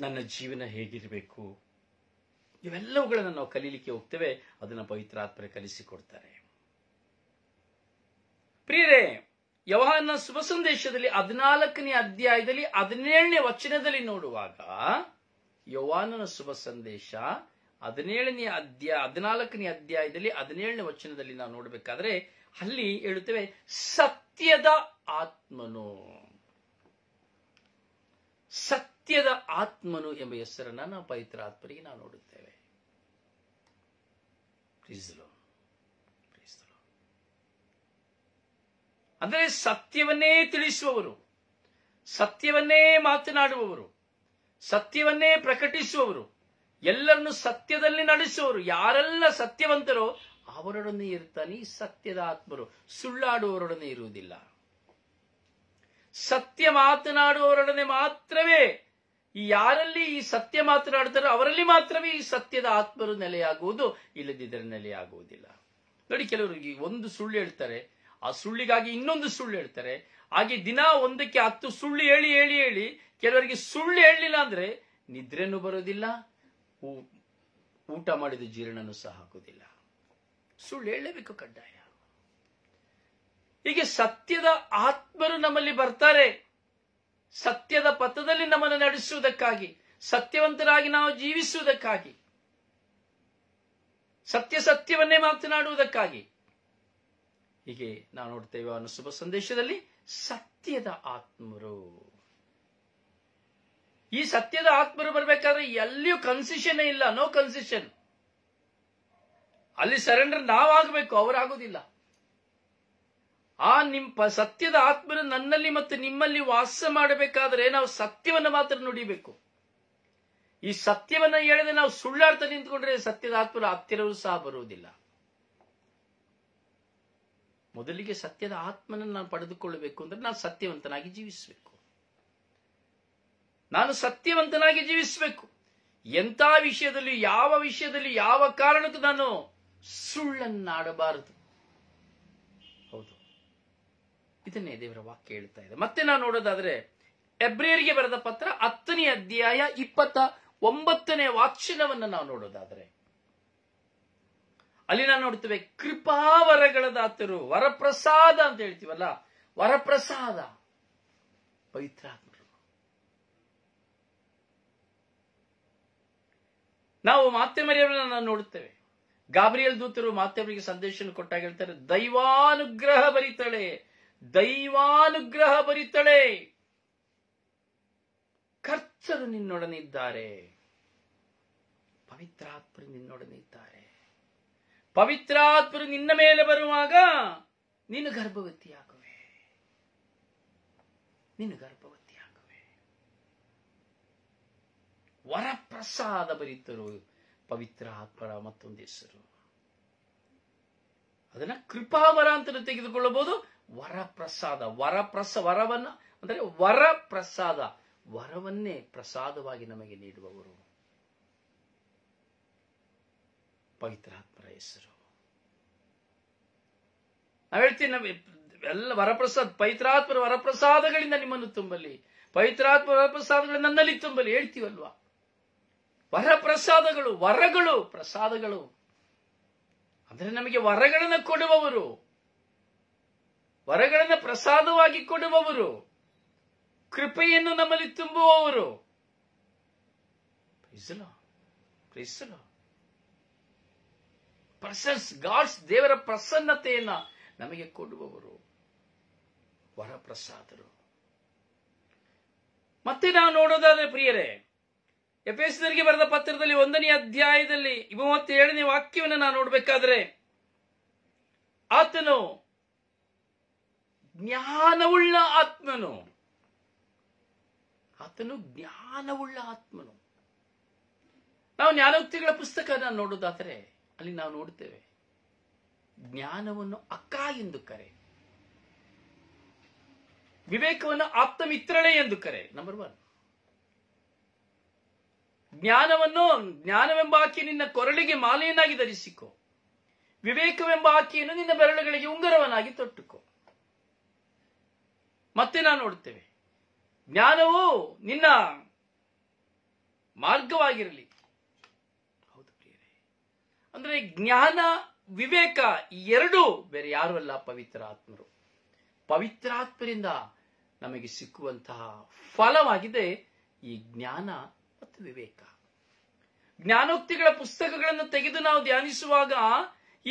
ನನ್ನ ಜೀವನ ಹೇಗಿರಬೇಕು ಇವೆಲ್ಲವುಗಳನ್ನು ನಾವು ಕಲೀಲಿಕ್ಕೆ ಹೋಗ್ತೇವೆ ಅದನ್ನ ಪವಿತ್ರ ಆತ್ಮರೆ ಕಲಿಸಿಕೊಡ್ತಾರೆ ಪ್ರಿಯರೇ ಯವಹನ ಶುಭ ಸಂದೇಶದಲ್ಲಿ ಹದಿನಾಲ್ಕನೇ ಅಧ್ಯಾಯದಲ್ಲಿ ಹದಿನೇಳನೇ ವಚನದಲ್ಲಿ ನೋಡುವಾಗ ಯೋವಾನನ ಶುಭ ಸಂದೇಶ ಹದಿನೇಳನೇ ಅಧ್ಯಾಯ ಹದಿನಾಲ್ಕನೇ ಅಧ್ಯಾಯದಲ್ಲಿ ಹದಿನೇಳನೇ ವಚನದಲ್ಲಿ ನಾವು ನೋಡಬೇಕಾದ್ರೆ ಅಲ್ಲಿ ಹೇಳುತ್ತೇವೆ ಸತ್ಯದ ಆತ್ಮನು ಸತ್ಯದ ಆತ್ಮನು ಎಂಬ ಹೆಸರನ್ನ ನಾವು ಪವಿತ್ರ ಆತ್ಮರಿಗೆ ನಾವು ನೋಡುತ್ತೇವೆ ಅಂದರೆ ಸತ್ಯವನ್ನೇ ತಿಳಿಸುವವರು ಸತ್ಯವನ್ನೇ ಮಾತನಾಡುವವರು ಸತ್ಯವನ್ನೇ ಪ್ರಕಟಿಸುವವರು ಎಲ್ಲರನ್ನು ಸತ್ಯದಲ್ಲಿ ನಡೆಸುವವರು ಯಾರೆಲ್ಲ ಸತ್ಯವಂತರೋ ಅವರೊಡನೆ ಇರ್ತಾನೆ ಸತ್ಯದ ಆತ್ಮರು ಸುಳ್ಳಾಡುವವರೊಡನೆ ಇರುವುದಿಲ್ಲ ಸತ್ಯ ಮಾತನಾಡುವವರೊಡನೆ ಮಾತ್ರವೇ ಈ ಯಾರಲ್ಲಿ ಈ ಸತ್ಯ ಮಾತನಾಡ್ತಾರೋ ಅವರಲ್ಲಿ ಮಾತ್ರವೇ ಈ ಸತ್ಯದ ಆತ್ಮರು ನೆಲೆಯಾಗುವುದು ಇಲ್ಲದಿದ್ದರೆ ನೆಲೆಯಾಗುವುದಿಲ್ಲ ನೋಡಿ ಕೆಲವರು ಈ ಒಂದು ಸುಳ್ಳು ಹೇಳ್ತಾರೆ ಆ ಸುಳ್ಳಿಗಾಗಿ ಇನ್ನೊಂದು ಸುಳ್ಳು ಹೇಳ್ತಾರೆ ಹಾಗೆ ದಿನ ಒಂದಕ್ಕೆ ಹತ್ತು ಸುಳ್ಳು ಹೇಳಿ ಹೇಳಿ ಹೇಳಿ ಕೆಲವರಿಗೆ ಸುಳ್ಳು ಹೇಳಲಿಲ್ಲ ಅಂದ್ರೆ ನಿದ್ರೆನೂ ಬರೋದಿಲ್ಲ ಊಟ ಮಾಡಿದ ಜೀರ್ಣನೂ ಸಹ ಹಾಕೋದಿಲ್ಲ ಸುಳ್ಳು ಹೇಳಲೇಬೇಕು ಕಡ್ಡಾಯ ಹೀಗೆ ಸತ್ಯದ ಆತ್ಮರು ನಮ್ಮಲ್ಲಿ ಬರ್ತಾರೆ ಸತ್ಯದ ಪಥದಲ್ಲಿ ನಮ್ಮನ್ನು ನಡೆಸುವುದಕ್ಕಾಗಿ ಸತ್ಯವಂತರಾಗಿ ನಾವು ಜೀವಿಸುವುದಕ್ಕಾಗಿ ಸತ್ಯ ಸತ್ಯವನ್ನೇ ಮಾತನಾಡುವುದಕ್ಕಾಗಿ ಹೀಗೆ ನಾವು ನೋಡ್ತೇವೆ ಅವನ ಶುಭ ಸಂದೇಶದಲ್ಲಿ ಸತ್ಯದ ಆತ್ಮರು ಈ ಸತ್ಯದ ಆತ್ಮರು ಬರಬೇಕಾದ್ರೆ ಎಲ್ಲಿಯೂ ಕನ್ಸಿಷನ್ ಇಲ್ಲ ನೋ ಕನ್ಸಿಷನ್ ಅಲ್ಲಿ ಸರೆಂಡರ್ ನಾವಾಗಬೇಕು ಅವರಾಗೋದಿಲ್ಲ ಆ ನಿಮ್ಮ ಸತ್ಯದ ಆತ್ಮರು ನನ್ನಲ್ಲಿ ಮತ್ತು ನಿಮ್ಮಲ್ಲಿ ವಾಸ ಮಾಡಬೇಕಾದ್ರೆ ನಾವು ಸತ್ಯವನ್ನು ಮಾತ್ರ ನುಡಿಬೇಕು ಈ ಸತ್ಯವನ್ನ ಹೇಳದೆ ನಾವು ಸುಳ್ಳಾಡ್ತ ನಿಂತ್ಕೊಂಡ್ರೆ ಸತ್ಯದ ಆತ್ಮರು ಹತ್ತಿರವೂ ಸಹ ಬರುವುದಿಲ್ಲ ಮೊದಲಿಗೆ ಸತ್ಯದ ಆತ್ಮನನ್ನು ನಾನು ಪಡೆದುಕೊಳ್ಳಬೇಕು ಅಂದ್ರೆ ನಾನು ಸತ್ಯವಂತನಾಗಿ ಜೀವಿಸಬೇಕು ನಾನು ಸತ್ಯವಂತನಾಗಿ ಜೀವಿಸಬೇಕು ಎಂಥ ವಿಷಯದಲ್ಲಿ ಯಾವ ವಿಷಯದಲ್ಲಿ ಯಾವ ಕಾರಣಕ್ಕೂ ನಾನು ಸುಳ್ಳನ್ನಾಡಬಾರದು ಹೌದು ಇದನ್ನೇ ದೇವರ ವಾಕ್ಯ ಹೇಳ್ತಾ ಇದೆ ಮತ್ತೆ ನಾವು ನೋಡೋದಾದ್ರೆ ಎಬ್ರಿಯರಿಗೆ ಬರೆದ ಪತ್ರ ಹತ್ತನೇ ಅಧ್ಯಾಯ ಇಪ್ಪತ್ತ ಒಂಬತ್ತನೇ ವಾಚನವನ್ನು ನಾವು ನೋಡೋದಾದ್ರೆ ಅಲ್ಲಿ ನಾವು ನೋಡ್ತೇವೆ ಕೃಪಾವರಗಳ ದಾತರು ವರಪ್ರಸಾದ ಅಂತ ಹೇಳ್ತೀವಲ್ಲ ವರಪ್ರಸಾದ ಪವಿತ್ರಾತ್ಮ ನಾವು ಮಾಧ್ಯಮರಿಯವರನ್ನ ನೋಡುತ್ತೇವೆ ಗಾಬರಿಯಲ್ ದೂತರು ಮಾತೆಯವರಿಗೆ ಸಂದೇಶ ಕೊಟ್ಟಾಗ ಹೇಳ್ತಾರೆ ದೈವಾನುಗ್ರಹ ಬರಿತಾಳೆ ದೈವಾನುಗ್ರಹ ಬರಿತಳೆ ಕರ್ತರು ನಿನ್ನೊಡನೆ ಇದ್ದಾರೆ ಪವಿತ್ರಾತ್ಮರು ನಿನ್ನೊಡನೆ ಇದ್ದಾರೆ ಪವಿತ್ರಾತ್ಮರು ನಿನ್ನ ಮೇಲೆ ಬರುವಾಗ ನಿನ್ನ ಗರ್ಭವತಿಯಾಗುವೆ ನಿನ್ನ ಗರ್ಭ ವರಪ್ರಸಾದ ಭರಿತರು ಪವಿತ್ರ ಆತ್ಮರ ಮತ್ತೊಂದು ಹೆಸರು ಅದನ್ನ ಕೃಪಾವರ ಅಂತ ತೆಗೆದುಕೊಳ್ಳಬಹುದು ವರಪ್ರಸಾದ ವರಪ್ರಸ ವರವನ್ನ ಅಂದರೆ ವರಪ್ರಸಾದ ವರವನ್ನೇ ಪ್ರಸಾದವಾಗಿ ನಮಗೆ ನೀಡುವವರು ಪವಿತ್ರಾತ್ಮರ ಹೆಸರು ನಾವು ಹೇಳ್ತೀವಿ ನಮಗೆ ಎಲ್ಲ ವರಪ್ರಸಾದ ಪವಿತ್ರಾತ್ಮರ ವರಪ್ರಸಾದಗಳಿಂದ ನಿಮ್ಮನ್ನು ತುಂಬಲಿ ಪವಿತ್ರಾತ್ಮ ವರಪ್ರಸಾದಗಳು ನನ್ನಲ್ಲಿ ತುಂಬಲಿ ಹೇಳ್ತೀವಲ್ವಾ ವರಪ್ರಸಾದಗಳು ವರಗಳು ಪ್ರಸಾದಗಳು ಅಂದರೆ ನಮಗೆ ವರಗಳನ್ನು ಕೊಡುವವರು ವರಗಳನ್ನು ಪ್ರಸಾದವಾಗಿ ಕೊಡುವವರು ಕೃಪೆಯನ್ನು ನಮ್ಮಲ್ಲಿ ತುಂಬುವವರು ಪ್ರಸನ್ಸ್ ಗಾಡ್ಸ್ ದೇವರ ಪ್ರಸನ್ನತೆಯನ್ನ ನಮಗೆ ಕೊಡುವವರು ವರಪ್ರಸಾದರು ಮತ್ತೆ ನಾವು ನೋಡೋದಾದ್ರೆ ಪ್ರಿಯರೇ ಎಫೆಸರಿಗೆ ಬರೆದ ಪತ್ರದಲ್ಲಿ ಒಂದನೇ ಅಧ್ಯಾಯದಲ್ಲಿ ಮೂವತ್ತೇಳನೇ ವಾಕ್ಯವನ್ನು ನಾವು ನೋಡಬೇಕಾದ್ರೆ ಆತನು ಜ್ಞಾನವುಳ್ಳ ಆತ್ಮನು ಆತನು ಜ್ಞಾನವುಳ್ಳ ಆತ್ಮನು ನಾವು ಜ್ಞಾನೋಕ್ತಿಗಳ ಪುಸ್ತಕ ನೋಡೋದಾದರೆ ಅಲ್ಲಿ ನಾವು ನೋಡುತ್ತೇವೆ ಜ್ಞಾನವನ್ನು ಅಕ್ಕ ಎಂದು ಕರೆ ವಿವೇಕವನ್ನು ಆಪ್ತ ಮಿತ್ರಳೆ ಎಂದು ಕರೆ ನಂಬರ್ ಒನ್ ಜ್ಞಾನವನ್ನು ಜ್ಞಾನವೆಂಬ ಆಕೆ ನಿನ್ನ ಕೊರಳಿಗೆ ಮಾಲೆಯನ್ನಾಗಿ ಧರಿಸಿಕೊ ವಿವೇಕವೆಂಬ ಆಕೆಯನ್ನು ನಿನ್ನ ಬೆರಳುಗಳಿಗೆ ಉಂಗರವನಾಗಿ ತೊಟ್ಟುಕೋ ಮತ್ತೆ ನಾವು ನೋಡುತ್ತೇವೆ ಜ್ಞಾನವು ನಿನ್ನ ಮಾರ್ಗವಾಗಿರಲಿ ಹೌದು ಪ್ರಿಯರೇ ಅಂದ್ರೆ ಜ್ಞಾನ ವಿವೇಕ ಎರಡು ಬೇರೆ ಯಾರು ಅಲ್ಲ ಪವಿತ್ರ ಆತ್ಮರು ಪವಿತ್ರಾತ್ಮರಿಂದ ನಮಗೆ ಸಿಕ್ಕುವಂತಹ ಫಲವಾಗಿದೆ ಈ ಜ್ಞಾನ ಮತ್ತು ವಿವೇಕ ಜ್ಞಾನೋಕ್ತಿಗಳ ಪುಸ್ತಕಗಳನ್ನು ತೆಗೆದು ನಾವು ಧ್ಯಾನಿಸುವಾಗ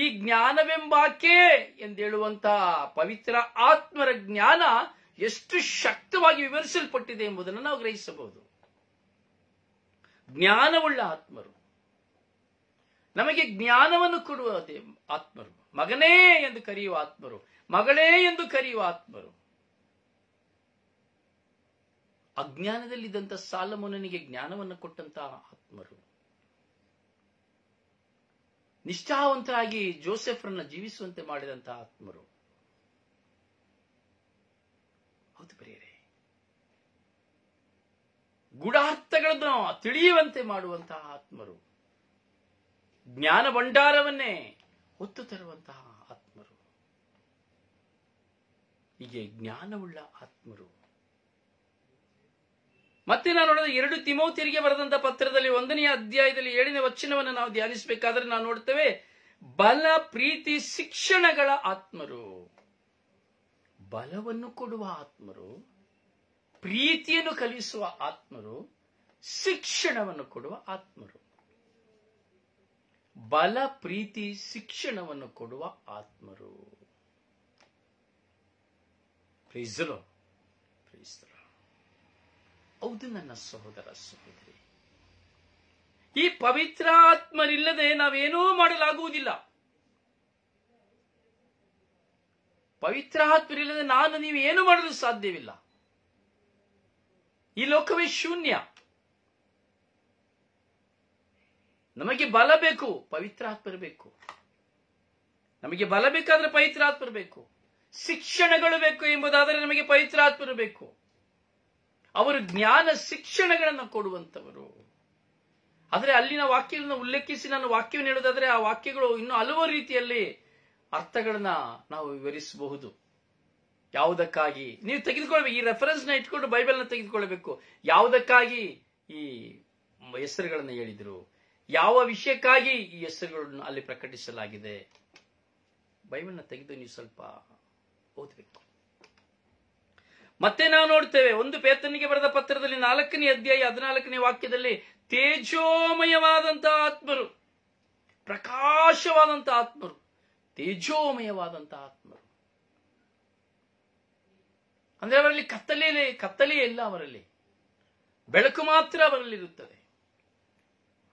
ಈ ಜ್ಞಾನವೆಂಬಾಕೆ ಎಂದೇಳುವಂತಹ ಪವಿತ್ರ ಆತ್ಮರ ಜ್ಞಾನ ಎಷ್ಟು ಶಕ್ತವಾಗಿ ವಿವರಿಸಲ್ಪಟ್ಟಿದೆ ಎಂಬುದನ್ನು ನಾವು ಗ್ರಹಿಸಬಹುದು ಜ್ಞಾನವುಳ್ಳ ಆತ್ಮರು ನಮಗೆ ಜ್ಞಾನವನ್ನು ಕೊಡುವ ಆತ್ಮರು ಮಗನೇ ಎಂದು ಕರೆಯುವ ಆತ್ಮರು ಮಗಳೇ ಎಂದು ಕರೆಯುವ ಆತ್ಮರು ಅಜ್ಞಾನದಲ್ಲಿದ್ದಂಥ ಸಾಲಮೋನನಿಗೆ ಜ್ಞಾನವನ್ನು ಕೊಟ್ಟಂತಹ ಆತ್ಮರು ನಿಷ್ಠಾವಂತರಾಗಿ ಜೋಸೆಫ್ರನ್ನ ಜೀವಿಸುವಂತೆ ಮಾಡಿದಂತಹ ಆತ್ಮರು ಹೌದು ತಿಳಿಯುವಂತೆ ಮಾಡುವಂತಹ ಆತ್ಮರು ಜ್ಞಾನ ಭಂಡಾರವನ್ನೇ ಹೊತ್ತು ತರುವಂತಹ ಆತ್ಮರು ಹೀಗೆ ಜ್ಞಾನವುಳ್ಳ ಆತ್ಮರು ಮತ್ತೆ ನಾನು ನೋಡಿದ ಎರಡು ತಿಮೋತಿರಿಗೆ ಬರೆದಂತ ಪತ್ರದಲ್ಲಿ ಒಂದನೇ ಅಧ್ಯಾಯದಲ್ಲಿ ಏಳನೇ ವಚನವನ್ನು ನಾವು ಧ್ಯಾನಿಸಬೇಕಾದ್ರೆ ನಾವು ನೋಡ್ತೇವೆ ಬಲ ಪ್ರೀತಿ ಶಿಕ್ಷಣಗಳ ಆತ್ಮರು ಬಲವನ್ನು ಕೊಡುವ ಆತ್ಮರು ಪ್ರೀತಿಯನ್ನು ಕಲಿಸುವ ಆತ್ಮರು ಶಿಕ್ಷಣವನ್ನು ಕೊಡುವ ಆತ್ಮರು ಬಲ ಪ್ರೀತಿ ಶಿಕ್ಷಣವನ್ನು ಕೊಡುವ ಆತ್ಮರು ಪ್ರೀಸಲು ಪ್ರೀಸಲು ಹೌದು ನನ್ನ ಸಹೋದರ ಸಹೋದರಿ ಈ ಪವಿತ್ರ ನಾವೇನೂ ಮಾಡಲಾಗುವುದಿಲ್ಲ ಪವಿತ್ರ ಆತ್ಮರಿಲ್ಲದೆ ನಾನು ನೀವೇನು ಮಾಡಲು ಸಾಧ್ಯವಿಲ್ಲ ಈ ಲೋಕವೇ ಶೂನ್ಯ ನಮಗೆ ಬಲ ಬೇಕು ಪವಿತ್ರ ಬೇಕು ನಮಗೆ ಬಲ ಬೇಕಾದ್ರೆ ಪವಿತ್ರ ಬೇಕು ಶಿಕ್ಷಣಗಳು ಬೇಕು ಎಂಬುದಾದರೆ ನಮಗೆ ಪವಿತ್ರ ಬೇಕು ಅವರು ಜ್ಞಾನ ಶಿಕ್ಷಣಗಳನ್ನು ಕೊಡುವಂಥವರು ಆದರೆ ಅಲ್ಲಿನ ವಾಕ್ಯಗಳನ್ನು ಉಲ್ಲೇಖಿಸಿ ನಾನು ವಾಕ್ಯವನ್ನು ಹೇಳೋದಾದ್ರೆ ಆ ವಾಕ್ಯಗಳು ಇನ್ನೂ ಹಲವು ರೀತಿಯಲ್ಲಿ ಅರ್ಥಗಳನ್ನ ನಾವು ವಿವರಿಸಬಹುದು ಯಾವುದಕ್ಕಾಗಿ ನೀವು ತೆಗೆದುಕೊಳ್ಬೇಕು ಈ ರೆಫರೆನ್ಸ್ನ ಇಟ್ಕೊಂಡು ಬೈಬಲ್ನ ತೆಗೆದುಕೊಳ್ಬೇಕು ಯಾವುದಕ್ಕಾಗಿ ಈ ಹೆಸರುಗಳನ್ನು ಹೇಳಿದರು ಯಾವ ವಿಷಯಕ್ಕಾಗಿ ಈ ಹೆಸರುಗಳನ್ನು ಅಲ್ಲಿ ಪ್ರಕಟಿಸಲಾಗಿದೆ ಬೈಬಲ್ನ ತೆಗೆದು ನೀವು ಸ್ವಲ್ಪ ಓದಬೇಕು ಮತ್ತೆ ನಾವು ನೋಡ್ತೇವೆ ಒಂದು ಪೇತನಿಗೆ ಬರೆದ ಪತ್ರದಲ್ಲಿ ನಾಲ್ಕನೇ ಅಧ್ಯಾಯ ಹದಿನಾಲ್ಕನೇ ವಾಕ್ಯದಲ್ಲಿ ತೇಜೋಮಯವಾದಂತಹ ಆತ್ಮರು ಪ್ರಕಾಶವಾದಂತಹ ಆತ್ಮರು ತೇಜೋಮಯವಾದಂತಹ ಆತ್ಮರು ಅಂದ್ರೆ ಅವರಲ್ಲಿ ಕತ್ತಲೇ ಕತ್ತಲೆಯೇ ಇಲ್ಲ ಅವರಲ್ಲಿ ಬೆಳಕು ಮಾತ್ರ ಅವರಲ್ಲಿರುತ್ತದೆ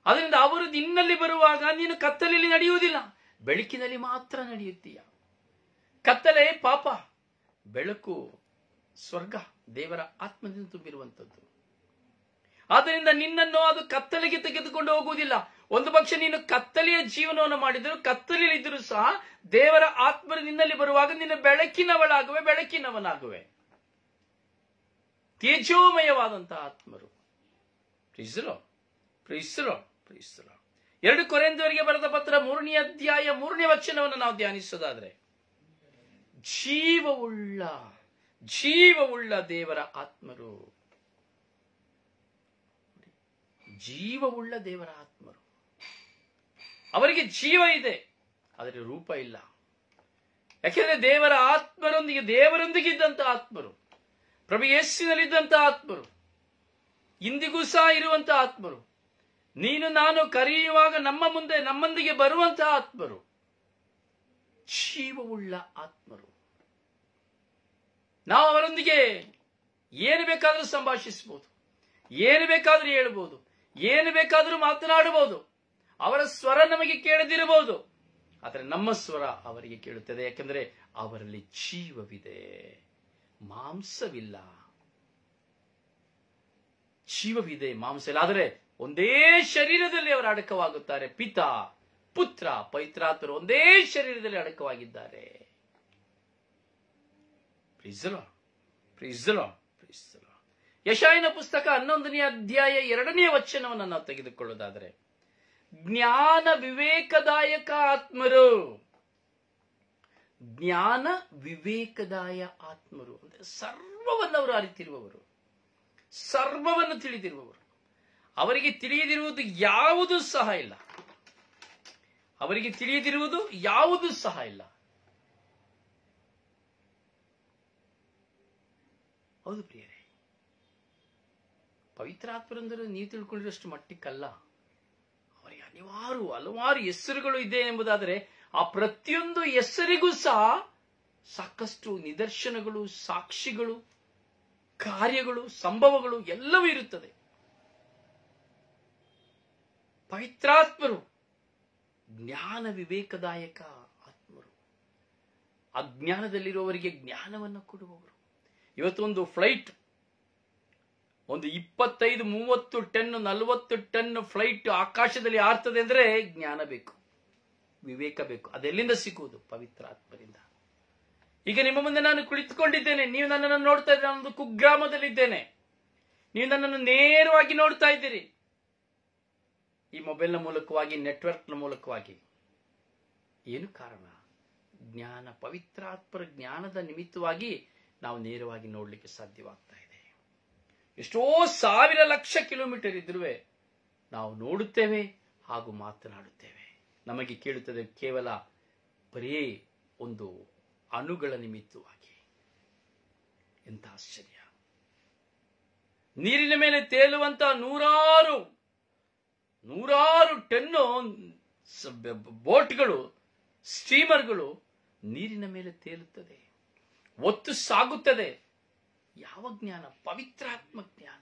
ಅದರಿಂದ ಅವರು ನಿನ್ನಲ್ಲಿ ಬರುವಾಗ ನೀನು ಕತ್ತಲೆಯಲ್ಲಿ ನಡೆಯುವುದಿಲ್ಲ ಬೆಳಕಿನಲ್ಲಿ ಮಾತ್ರ ನಡೆಯುತ್ತೀಯ ಕತ್ತಲೆ ಪಾಪ ಬೆಳಕು ಸ್ವರ್ಗ ದೇವರ ಆತ್ಮದಿಂದ ತುಂಬಿರುವಂಥದ್ದು ಆದ್ದರಿಂದ ನಿನ್ನನ್ನು ಅದು ಕತ್ತಲಿಗೆ ತೆಗೆದುಕೊಂಡು ಹೋಗುವುದಿಲ್ಲ ಒಂದು ಪಕ್ಷ ನೀನು ಕತ್ತಲೆಯ ಜೀವನವನ್ನು ಮಾಡಿದರೂ ಕತ್ತಲೆಯಲ್ಲಿದ್ದರೂ ಸಹ ದೇವರ ಆತ್ಮರು ನಿನ್ನಲ್ಲಿ ಬರುವಾಗ ನಿನ್ನ ಬೆಳಕಿನವಳಾಗುವೆ ಬೆಳಕಿನವನಾಗುವೆ ತೇಜೋಮಯವಾದಂತಹ ಆತ್ಮರು ಪ್ರೀಸರೋ ಪ್ರೀಸರೋ ಪ್ರೀಸರೋ ಎರಡು ಕೊರೆಂದವರಿಗೆ ಬರೆದ ಪತ್ರ ಮೂರನೇ ಅಧ್ಯಾಯ ಮೂರನೇ ವಚನವನ್ನು ನಾವು ಧ್ಯಾನಿಸೋದಾದ್ರೆ ಜೀವವುಳ್ಳ ಜೀವವುಳ್ಳ ದೇವರ ಆತ್ಮರು ಜೀವವುಳ್ಳ ದೇವರ ಆತ್ಮರು ಅವರಿಗೆ ಜೀವ ಇದೆ ಆದರೆ ರೂಪ ಇಲ್ಲ ಯಾಕೆಂದ್ರೆ ದೇವರ ಆತ್ಮರೊಂದಿಗೆ ದೇವರೊಂದಿಗೆ ಇದ್ದಂತ ಆತ್ಮರು ಪ್ರಭು ಯಸ್ಸಿನಲ್ಲಿದ್ದಂಥ ಆತ್ಮರು ಇಂದಿಗೂ ಸಹ ಇರುವಂತ ಆತ್ಮರು ನೀನು ನಾನು ಕರೆಯುವಾಗ ನಮ್ಮ ಮುಂದೆ ನಮ್ಮೊಂದಿಗೆ ಬರುವಂತಹ ಆತ್ಮರು ಜೀವವುಳ್ಳ ಆತ್ಮರು ನಾವು ಅವರೊಂದಿಗೆ ಏನು ಬೇಕಾದರೂ ಸಂಭಾಷಿಸಬಹುದು ಏನು ಬೇಕಾದರೂ ಹೇಳಬಹುದು ಏನು ಬೇಕಾದರೂ ಮಾತನಾಡಬಹುದು ಅವರ ಸ್ವರ ನಮಗೆ ಕೇಳದಿರಬಹುದು ಆದರೆ ನಮ್ಮ ಸ್ವರ ಅವರಿಗೆ ಕೇಳುತ್ತದೆ ಯಾಕೆಂದರೆ ಅವರಲ್ಲಿ ಜೀವವಿದೆ ಮಾಂಸವಿಲ್ಲ ಜೀವವಿದೆ ಮಾಂಸ ಇಲ್ಲ ಆದರೆ ಒಂದೇ ಶರೀರದಲ್ಲಿ ಅವರು ಅಡಕವಾಗುತ್ತಾರೆ ಪಿತಾ ಪುತ್ರ ಪೈತ್ರಾತರು ಒಂದೇ ಶರೀರದಲ್ಲಿ ಅಡಕವಾಗಿದ್ದಾರೆ ಯಶಾಯನ ಪುಸ್ತಕ ಹನ್ನೊಂದನೇ ಅಧ್ಯಾಯ ಎರಡನೇ ವಚನವನ್ನು ನಾವು ತೆಗೆದುಕೊಳ್ಳುವುದಾದರೆ ಜ್ಞಾನ ವಿವೇಕದಾಯಕ ಆತ್ಮರು ಜ್ಞಾನ ವಿವೇಕದಾಯ ಆತ್ಮರು ಅಂದ್ರೆ ಸರ್ವವನ್ನು ಅವರು ಅರಿತಿರುವವರು ಸರ್ವವನ್ನು ತಿಳಿದಿರುವವರು ಅವರಿಗೆ ತಿಳಿಯದಿರುವುದು ಯಾವುದು ಸಹ ಇಲ್ಲ ಅವರಿಗೆ ತಿಳಿಯದಿರುವುದು ಯಾವುದು ಸಹ ಇಲ್ಲ ಹೌದು ಪ್ರಿಯರೇ ಪವಿತ್ರಾತ್ಮರೆಂದರೆ ನೀವು ತಿಳ್ಕೊಂಡಿರಷ್ಟು ಮಟ್ಟಕ್ಕಲ್ಲ ಅವರಿಗೆ ಅನಿವಾರು ಹಲವಾರು ಹೆಸರುಗಳು ಇದೆ ಎಂಬುದಾದರೆ ಆ ಪ್ರತಿಯೊಂದು ಹೆಸರಿಗೂ ಸಹ ಸಾಕಷ್ಟು ನಿದರ್ಶನಗಳು ಸಾಕ್ಷಿಗಳು ಕಾರ್ಯಗಳು ಸಂಭವಗಳು ಎಲ್ಲವೂ ಇರುತ್ತದೆ ಪವಿತ್ರಾತ್ಮರು ಜ್ಞಾನ ವಿವೇಕದಾಯಕ ಆತ್ಮರು ಅಜ್ಞಾನದಲ್ಲಿರುವವರಿಗೆ ಜ್ಞಾನವನ್ನು ಕೊಡುವವರು ಇವತ್ತೊಂದು ಫ್ಲೈಟ್ ಒಂದು ಇಪ್ಪತ್ತೈದು ಮೂವತ್ತು ಟನ್ ನಲವತ್ತು ಟನ್ ಫ್ಲೈಟ್ ಆಕಾಶದಲ್ಲಿ ಆರ್ತದೆ ಅಂದ್ರೆ ಜ್ಞಾನ ಬೇಕು ವಿವೇಕ ಬೇಕು ಅದೆಲ್ಲಿಂದ ಸಿಗುವುದು ಪವಿತ್ರ ಈಗ ನಿಮ್ಮ ಮುಂದೆ ನಾನು ಕುಳಿತುಕೊಂಡಿದ್ದೇನೆ ನೀವು ನನ್ನನ್ನು ನೋಡ್ತಾ ಇದ್ದೀರಿ ನಾನೊಂದು ಕುಗ್ರಾಮದಲ್ಲಿದ್ದೇನೆ ನೀವು ನನ್ನನ್ನು ನೇರವಾಗಿ ನೋಡ್ತಾ ಇದ್ದೀರಿ ಈ ಮೊಬೈಲ್ನ ಮೂಲಕವಾಗಿ ನೆಟ್ವರ್ಕ್ನ ಮೂಲಕವಾಗಿ ಏನು ಕಾರಣ ಜ್ಞಾನ ಪವಿತ್ರಾತ್ಮರ ಜ್ಞಾನದ ನಿಮಿತ್ತವಾಗಿ ನಾವು ನೇರವಾಗಿ ನೋಡಲಿಕ್ಕೆ ಸಾಧ್ಯವಾಗ್ತಾ ಇದೆ ಎಷ್ಟೋ ಸಾವಿರ ಲಕ್ಷ ಕಿಲೋಮೀಟರ್ ಇದ್ರೂ ನಾವು ನೋಡುತ್ತೇವೆ ಹಾಗೂ ಮಾತನಾಡುತ್ತೇವೆ ನಮಗೆ ಕೇಳುತ್ತದೆ ಕೇವಲ ಬರೀ ಒಂದು ಅಣುಗಳ ನಿಮಿತ್ತವಾಗಿ ಎಂಥ ಆಶ್ಚರ್ಯ ನೀರಿನ ಮೇಲೆ ತೇಲುವಂತ ನೂರಾರು ನೂರಾರು ಟೆನ್ನು ಬೋಟ್ಗಳು ಸ್ಟೀಮರ್ಗಳು ನೀರಿನ ಮೇಲೆ ತೇಲುತ್ತದೆ ಒತ್ತು ಸಾಗುತ್ತದೆ ಯಾವ ಜ್ಞಾನ ಪವಿತ್ರಾತ್ಮ ಜ್ಞಾನ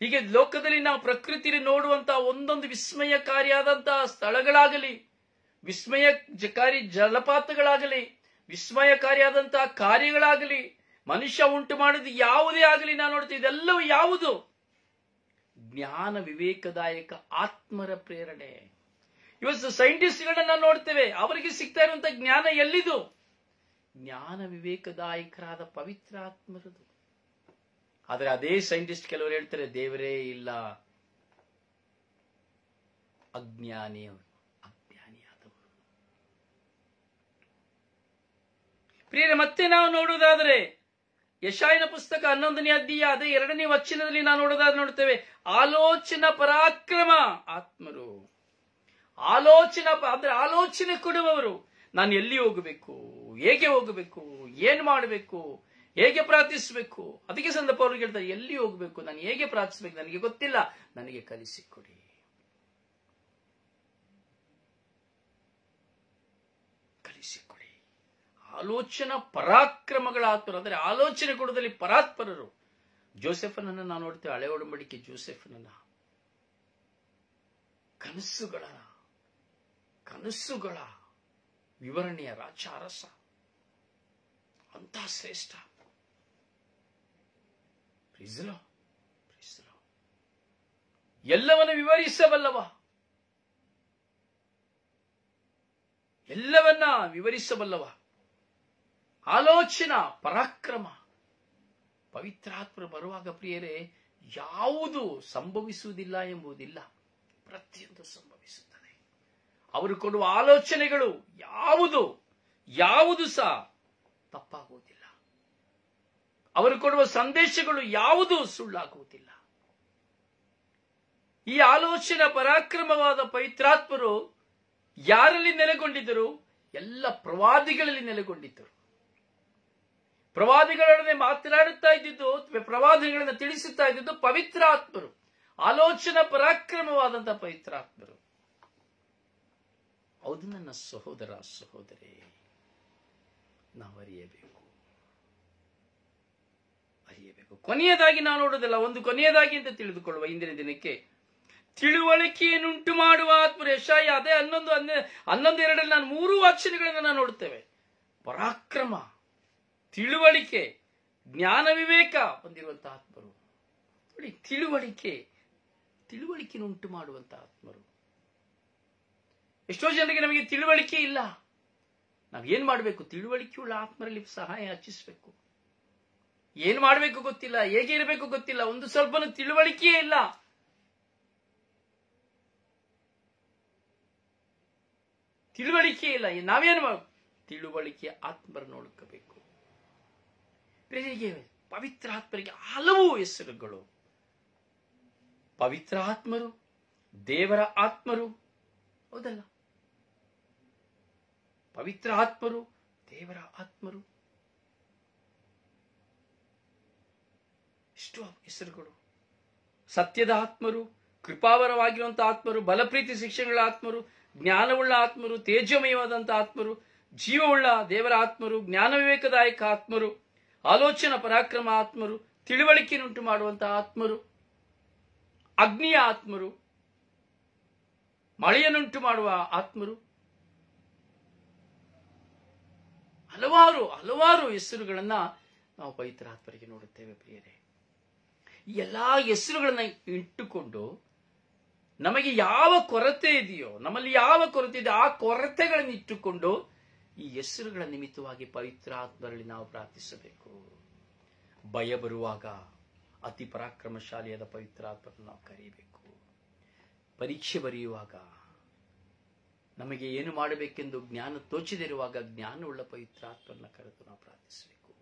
ಹೀಗೆ ಲೋಕದಲ್ಲಿ ನಾವು ಪ್ರಕೃತಿಯಲ್ಲಿ ನೋಡುವಂತಹ ಒಂದೊಂದು ವಿಸ್ಮಯಕಾರಿಯಾದಂತಹ ಸ್ಥಳಗಳಾಗಲಿ ವಿಸ್ಮಯಕಾರಿ ಜಲಪಾತಗಳಾಗಲಿ ವಿಸ್ಮಯಕಾರಿಯಾದಂತಹ ಕಾರ್ಯಗಳಾಗಲಿ ಮನುಷ್ಯ ಉಂಟು ಮಾಡಿದ ಯಾವುದೇ ಆಗಲಿ ನಾನು ನೋಡ್ತೀನಿ ಇದೆಲ್ಲವೂ ಯಾವುದು ಜ್ಞಾನ ವಿವೇಕದಾಯಕ ಆತ್ಮರ ಪ್ರೇರಣೆ ಇವತ್ತು ಸೈಂಟಿಸ್ಟ್ಗಳನ್ನ ನೋಡ್ತೇವೆ ಅವರಿಗೆ ಸಿಗ್ತಾ ಇರುವಂತಹ ಜ್ಞಾನ ಎಲ್ಲಿದು ಜ್ಞಾನ ವಿವೇಕದಾಯಕರಾದ ಆತ್ಮರದು ಆದರೆ ಅದೇ ಸೈಂಟಿಸ್ಟ್ ಕೆಲವರು ಹೇಳ್ತಾರೆ ದೇವರೇ ಇಲ್ಲ ಅಜ್ಞಾನಿಯವರು ಅಜ್ಞಾನಿಯಾದವರು ಪ್ರಿಯರೇ ಮತ್ತೆ ನಾವು ನೋಡುವುದಾದರೆ ಯಶಾಯನ ಪುಸ್ತಕ ಹನ್ನೊಂದನೇ ಅಧ್ಯಯ ಅದೇ ಎರಡನೇ ವಚನದಲ್ಲಿ ನಾವು ನೋಡೋದಾದ್ರೆ ನೋಡ್ತೇವೆ ಆಲೋಚನ ಪರಾಕ್ರಮ ಆತ್ಮರು ಆಲೋಚನ ಅಂದ್ರೆ ಆಲೋಚನೆ ಕೊಡುವವರು ನಾನು ಎಲ್ಲಿ ಹೋಗಬೇಕು ಹೇಗೆ ಹೋಗಬೇಕು ಏನ್ ಮಾಡಬೇಕು ಹೇಗೆ ಪ್ರಾರ್ಥಿಸಬೇಕು ಅದಕ್ಕೆ ಸಂದರ್ಭ ಅವರು ಹೇಳ್ತಾರೆ ಎಲ್ಲಿ ಹೋಗಬೇಕು ನಾನು ಹೇಗೆ ಪ್ರಾರ್ಥಿಸಬೇಕು ನನಗೆ ಗೊತ್ತಿಲ್ಲ ನನಗೆ ಕಲಿಸಿಕೊಡಿ ಕಲಿಸಿಕೊಡಿ ಆಲೋಚನಾ ಪರಾಕ್ರಮಗಳ ಆತ್ಮರು ಅಂದರೆ ಆಲೋಚನೆ ಕೊಡದಲ್ಲಿ ಪರಾತ್ಪರರು ಜೋಸೆಫನನ್ನ ನಾವು ನೋಡ್ತೇವೆ ಹಳೆ ಒಡಂಬಡಿಕೆ ಜೋಸೆಫನನ್ನ ಕನಸುಗಳ ಕನಸುಗಳ ವಿವರಣೆಯ ರಾಚಾರಸ ಅಂತ ಶ್ರೇಷ್ಠ ಎಲ್ಲವನ್ನು ವಿವರಿಸಬಲ್ಲವ ಎಲ್ಲವನ್ನ ವಿವರಿಸಬಲ್ಲವ ಆಲೋಚನಾ ಪರಾಕ್ರಮ ಪವಿತ್ರಾತ್ಮ ಬರುವಾಗ ಪ್ರಿಯರೇ ಯಾವುದು ಸಂಭವಿಸುವುದಿಲ್ಲ ಎಂಬುದಿಲ್ಲ ಪ್ರತಿಯೊಂದು ಸಂಭವಿಸುತ್ತದೆ ಅವರು ಕೊಡುವ ಆಲೋಚನೆಗಳು ಯಾವುದು ಯಾವುದು ಸಹ ತಪ್ಪಾಗುವುದಿಲ್ಲ ಅವರು ಕೊಡುವ ಸಂದೇಶಗಳು ಯಾವುದೂ ಸುಳ್ಳಾಗುವುದಿಲ್ಲ ಈ ಆಲೋಚನ ಪರಾಕ್ರಮವಾದ ಪವಿತ್ರಾತ್ಮರು ಯಾರಲ್ಲಿ ನೆಲೆಗೊಂಡಿದ್ದರು ಎಲ್ಲ ಪ್ರವಾದಿಗಳಲ್ಲಿ ನೆಲೆಗೊಂಡಿದ್ದರು ಪ್ರವಾದಿಗಳೊಡನೆ ಮಾತನಾಡುತ್ತಾ ಇದ್ದಿದ್ದು ಪ್ರವಾದಿಗಳನ್ನು ತಿಳಿಸುತ್ತಾ ಇದ್ದಿದ್ದು ಪವಿತ್ರಾತ್ಮರು ಆಲೋಚನಾ ಪರಾಕ್ರಮವಾದಂತಹ ಪವಿತ್ರಾತ್ಮರು ಹೌದು ನನ್ನ ಸಹೋದರ ಸಹೋದರಿ ನಾವು ಅರಿಯಬೇಕು ಅರಿಯಬೇಕು ಕೊನೆಯದಾಗಿ ನಾವು ನೋಡೋದಿಲ್ಲ ಒಂದು ಕೊನೆಯದಾಗಿ ಅಂತ ತಿಳಿದುಕೊಳ್ಳುವ ಇಂದಿನ ದಿನಕ್ಕೆ ತಿಳುವಳಿಕೆಯನ್ನುಂಟು ಮಾಡುವ ಆತ್ಮರೇಷಾಯ ಅದೇ ಹನ್ನೊಂದು ಹನ್ನೆ ಹನ್ನೊಂದು ಎರಡರಲ್ಲಿ ನಾನು ಮೂರು ಆಚರಣೆಗಳನ್ನು ನಾವು ನೋಡುತ್ತೇವೆ ಪರಾಕ್ರಮ ತಿಳುವಳಿಕೆ ಜ್ಞಾನ ವಿವೇಕ ಹೊಂದಿರುವಂತಹ ಆತ್ಮರು ನೋಡಿ ತಿಳುವಳಿಕೆ ತಿಳುವಳಿಕೆಯನ್ನು ಉಂಟು ಮಾಡುವಂತಹ ಆತ್ಮರು ಎಷ್ಟೋ ಜನರಿಗೆ ನಮಗೆ ತಿಳುವಳಿಕೆ ಇಲ್ಲ ನಾವು ಏನ್ ಮಾಡಬೇಕು ತಿಳುವಳಿಕೆಯುಳ್ಳ ಆತ್ಮರಲ್ಲಿ ಸಹಾಯ ಹಚ್ಚಿಸ್ಬೇಕು ಏನ್ ಮಾಡಬೇಕು ಗೊತ್ತಿಲ್ಲ ಹೇಗೆ ಇರಬೇಕು ಗೊತ್ತಿಲ್ಲ ಒಂದು ಸ್ವಲ್ಪ ತಿಳುವಳಿಕೆಯೇ ಇಲ್ಲ ತಿಳುವಳಿಕೆ ಇಲ್ಲ ನಾವೇನು ಮಾಡ ತಿಳುವಳಿಕೆ ಆತ್ಮರ ನೋಡ್ಕೋಬೇಕು ಪವಿತ್ರ ಆತ್ಮರಿಗೆ ಹಲವು ಹೆಸರುಗಳು ಪವಿತ್ರ ಆತ್ಮರು ದೇವರ ಆತ್ಮರು ಹೌದಲ್ಲ ಪವಿತ್ರ ಆತ್ಮರು ದೇವರ ಆತ್ಮರು ಇಷ್ಟು ಹೆಸರುಗಳು ಸತ್ಯದ ಆತ್ಮರು ಕೃಪಾವರವಾಗಿರುವಂತಹ ಆತ್ಮರು ಬಲಪ್ರೀತಿ ಶಿಕ್ಷಣಗಳ ಆತ್ಮರು ಜ್ಞಾನವುಳ್ಳ ಆತ್ಮರು ತೇಜಮಯವಾದಂತಹ ಆತ್ಮರು ಜೀವವುಳ್ಳ ದೇವರ ಆತ್ಮರು ಜ್ಞಾನ ವಿವೇಕದಾಯಕ ಆತ್ಮರು ಆಲೋಚನಾ ಪರಾಕ್ರಮ ಆತ್ಮರು ತಿಳುವಳಿಕೆಯನ್ನುಂಟು ಮಾಡುವಂತಹ ಆತ್ಮರು ಅಗ್ನಿಯ ಆತ್ಮರು ಮಳೆಯನ್ನುಂಟು ಮಾಡುವ ಆತ್ಮರು ಹಲವಾರು ಹಲವಾರು ಹೆಸರುಗಳನ್ನ ನಾವು ಪವಿತ್ರಾತ್ಮರಿಗೆ ನೋಡುತ್ತೇವೆ ಪ್ರಿಯರೇ ಎಲ್ಲಾ ಹೆಸರುಗಳನ್ನ ಇಟ್ಟುಕೊಂಡು ನಮಗೆ ಯಾವ ಕೊರತೆ ಇದೆಯೋ ನಮ್ಮಲ್ಲಿ ಯಾವ ಕೊರತೆ ಇದೆಯೋ ಆ ಕೊರತೆಗಳನ್ನು ಇಟ್ಟುಕೊಂಡು ಈ ಹೆಸರುಗಳ ನಿಮಿತ್ತವಾಗಿ ಪವಿತ್ರಾತ್ಮರಲ್ಲಿ ನಾವು ಪ್ರಾರ್ಥಿಸಬೇಕು ಭಯ ಬರುವಾಗ ಅತಿ ಪರಾಕ್ರಮಶಾಲಿಯಾದ ಪವಿತ್ರಾತ್ಮರನ್ನು ನಾವು ಕರೀಬೇಕು ಪರೀಕ್ಷೆ ಬರೆಯುವಾಗ ನಮಗೆ ಏನು ಮಾಡಬೇಕೆಂದು ಜ್ಞಾನ ತೋಚದಿರುವಾಗ ಜ್ಞಾನವುಳ್ಳ ಪವಿತ್ರಾತ್ಮನ ಕರೆದು ನಾವು ಪ್ರಾರ್ಥಿಸಬೇಕು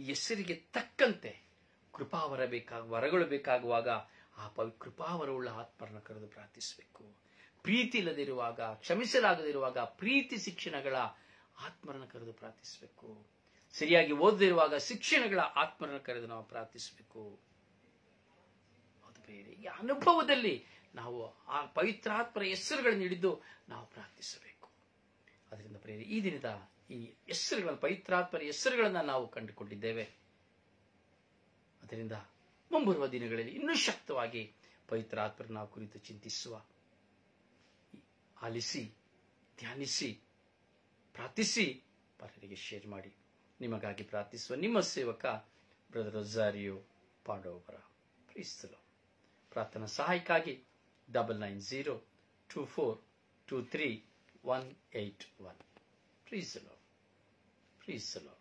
ಈ ಹೆಸರಿಗೆ ತಕ್ಕಂತೆ ಕೃಪಾವರ ಬೇಕಾಗ ವರಗಳು ಬೇಕಾಗುವಾಗ ಆ ಪವಿ ಕೃಪಾವರವುಳ್ಳ ಆತ್ಮರನ್ನು ಕರೆದು ಪ್ರಾರ್ಥಿಸಬೇಕು ಪ್ರೀತಿ ಇಲ್ಲದಿರುವಾಗ ಕ್ಷಮಿಸಲಾಗದಿರುವಾಗ ಪ್ರೀತಿ ಶಿಕ್ಷಣಗಳ ಆತ್ಮರನ್ನ ಕರೆದು ಪ್ರಾರ್ಥಿಸಬೇಕು ಸರಿಯಾಗಿ ಓದದಿರುವಾಗ ಶಿಕ್ಷಣಗಳ ಆತ್ಮರನ್ನ ಕರೆದು ನಾವು ಪ್ರಾರ್ಥಿಸಬೇಕು ಅದು ಬೇರೆ ಈ ಅನುಭವದಲ್ಲಿ ನಾವು ಆ ಪವಿತ್ರಾತ್ಮರ ಹೆಸರುಗಳನ್ನು ಹಿಡಿದು ನಾವು ಪ್ರಾರ್ಥಿಸಬೇಕು ಅದರಿಂದ ಪ್ರೇರಿ ಈ ದಿನದ ಈ ಹೆಸರುಗಳನ್ನು ಪವಿತ್ರಾತ್ಮರ ಹೆಸರುಗಳನ್ನು ನಾವು ಕಂಡುಕೊಂಡಿದ್ದೇವೆ ಅದರಿಂದ ಮುಂಬರುವ ದಿನಗಳಲ್ಲಿ ಇನ್ನೂ ಶಕ್ತವಾಗಿ ಪವಿತ್ರಾತ್ಮರ ನಾವು ಕುರಿತು ಚಿಂತಿಸುವ ಆಲಿಸಿ ಧ್ಯಾನಿಸಿ ಪ್ರಾರ್ಥಿಸಿ ಪರರಿಗೆ ಶೇರ್ ಮಾಡಿ ನಿಮಗಾಗಿ ಪ್ರಾರ್ಥಿಸುವ ನಿಮ್ಮ ಸೇವಕ ಬ್ರದರ್ ಜಾರಿಯೋ ಪಾಡೋಬರ ಪ್ರೀಸ್ತಲು ಪ್ರಾರ್ಥನಾ ಸಹಾಯಕ್ಕಾಗಿ double nine zero two four two three one eight one. Please, the Lord. Please, the Lord.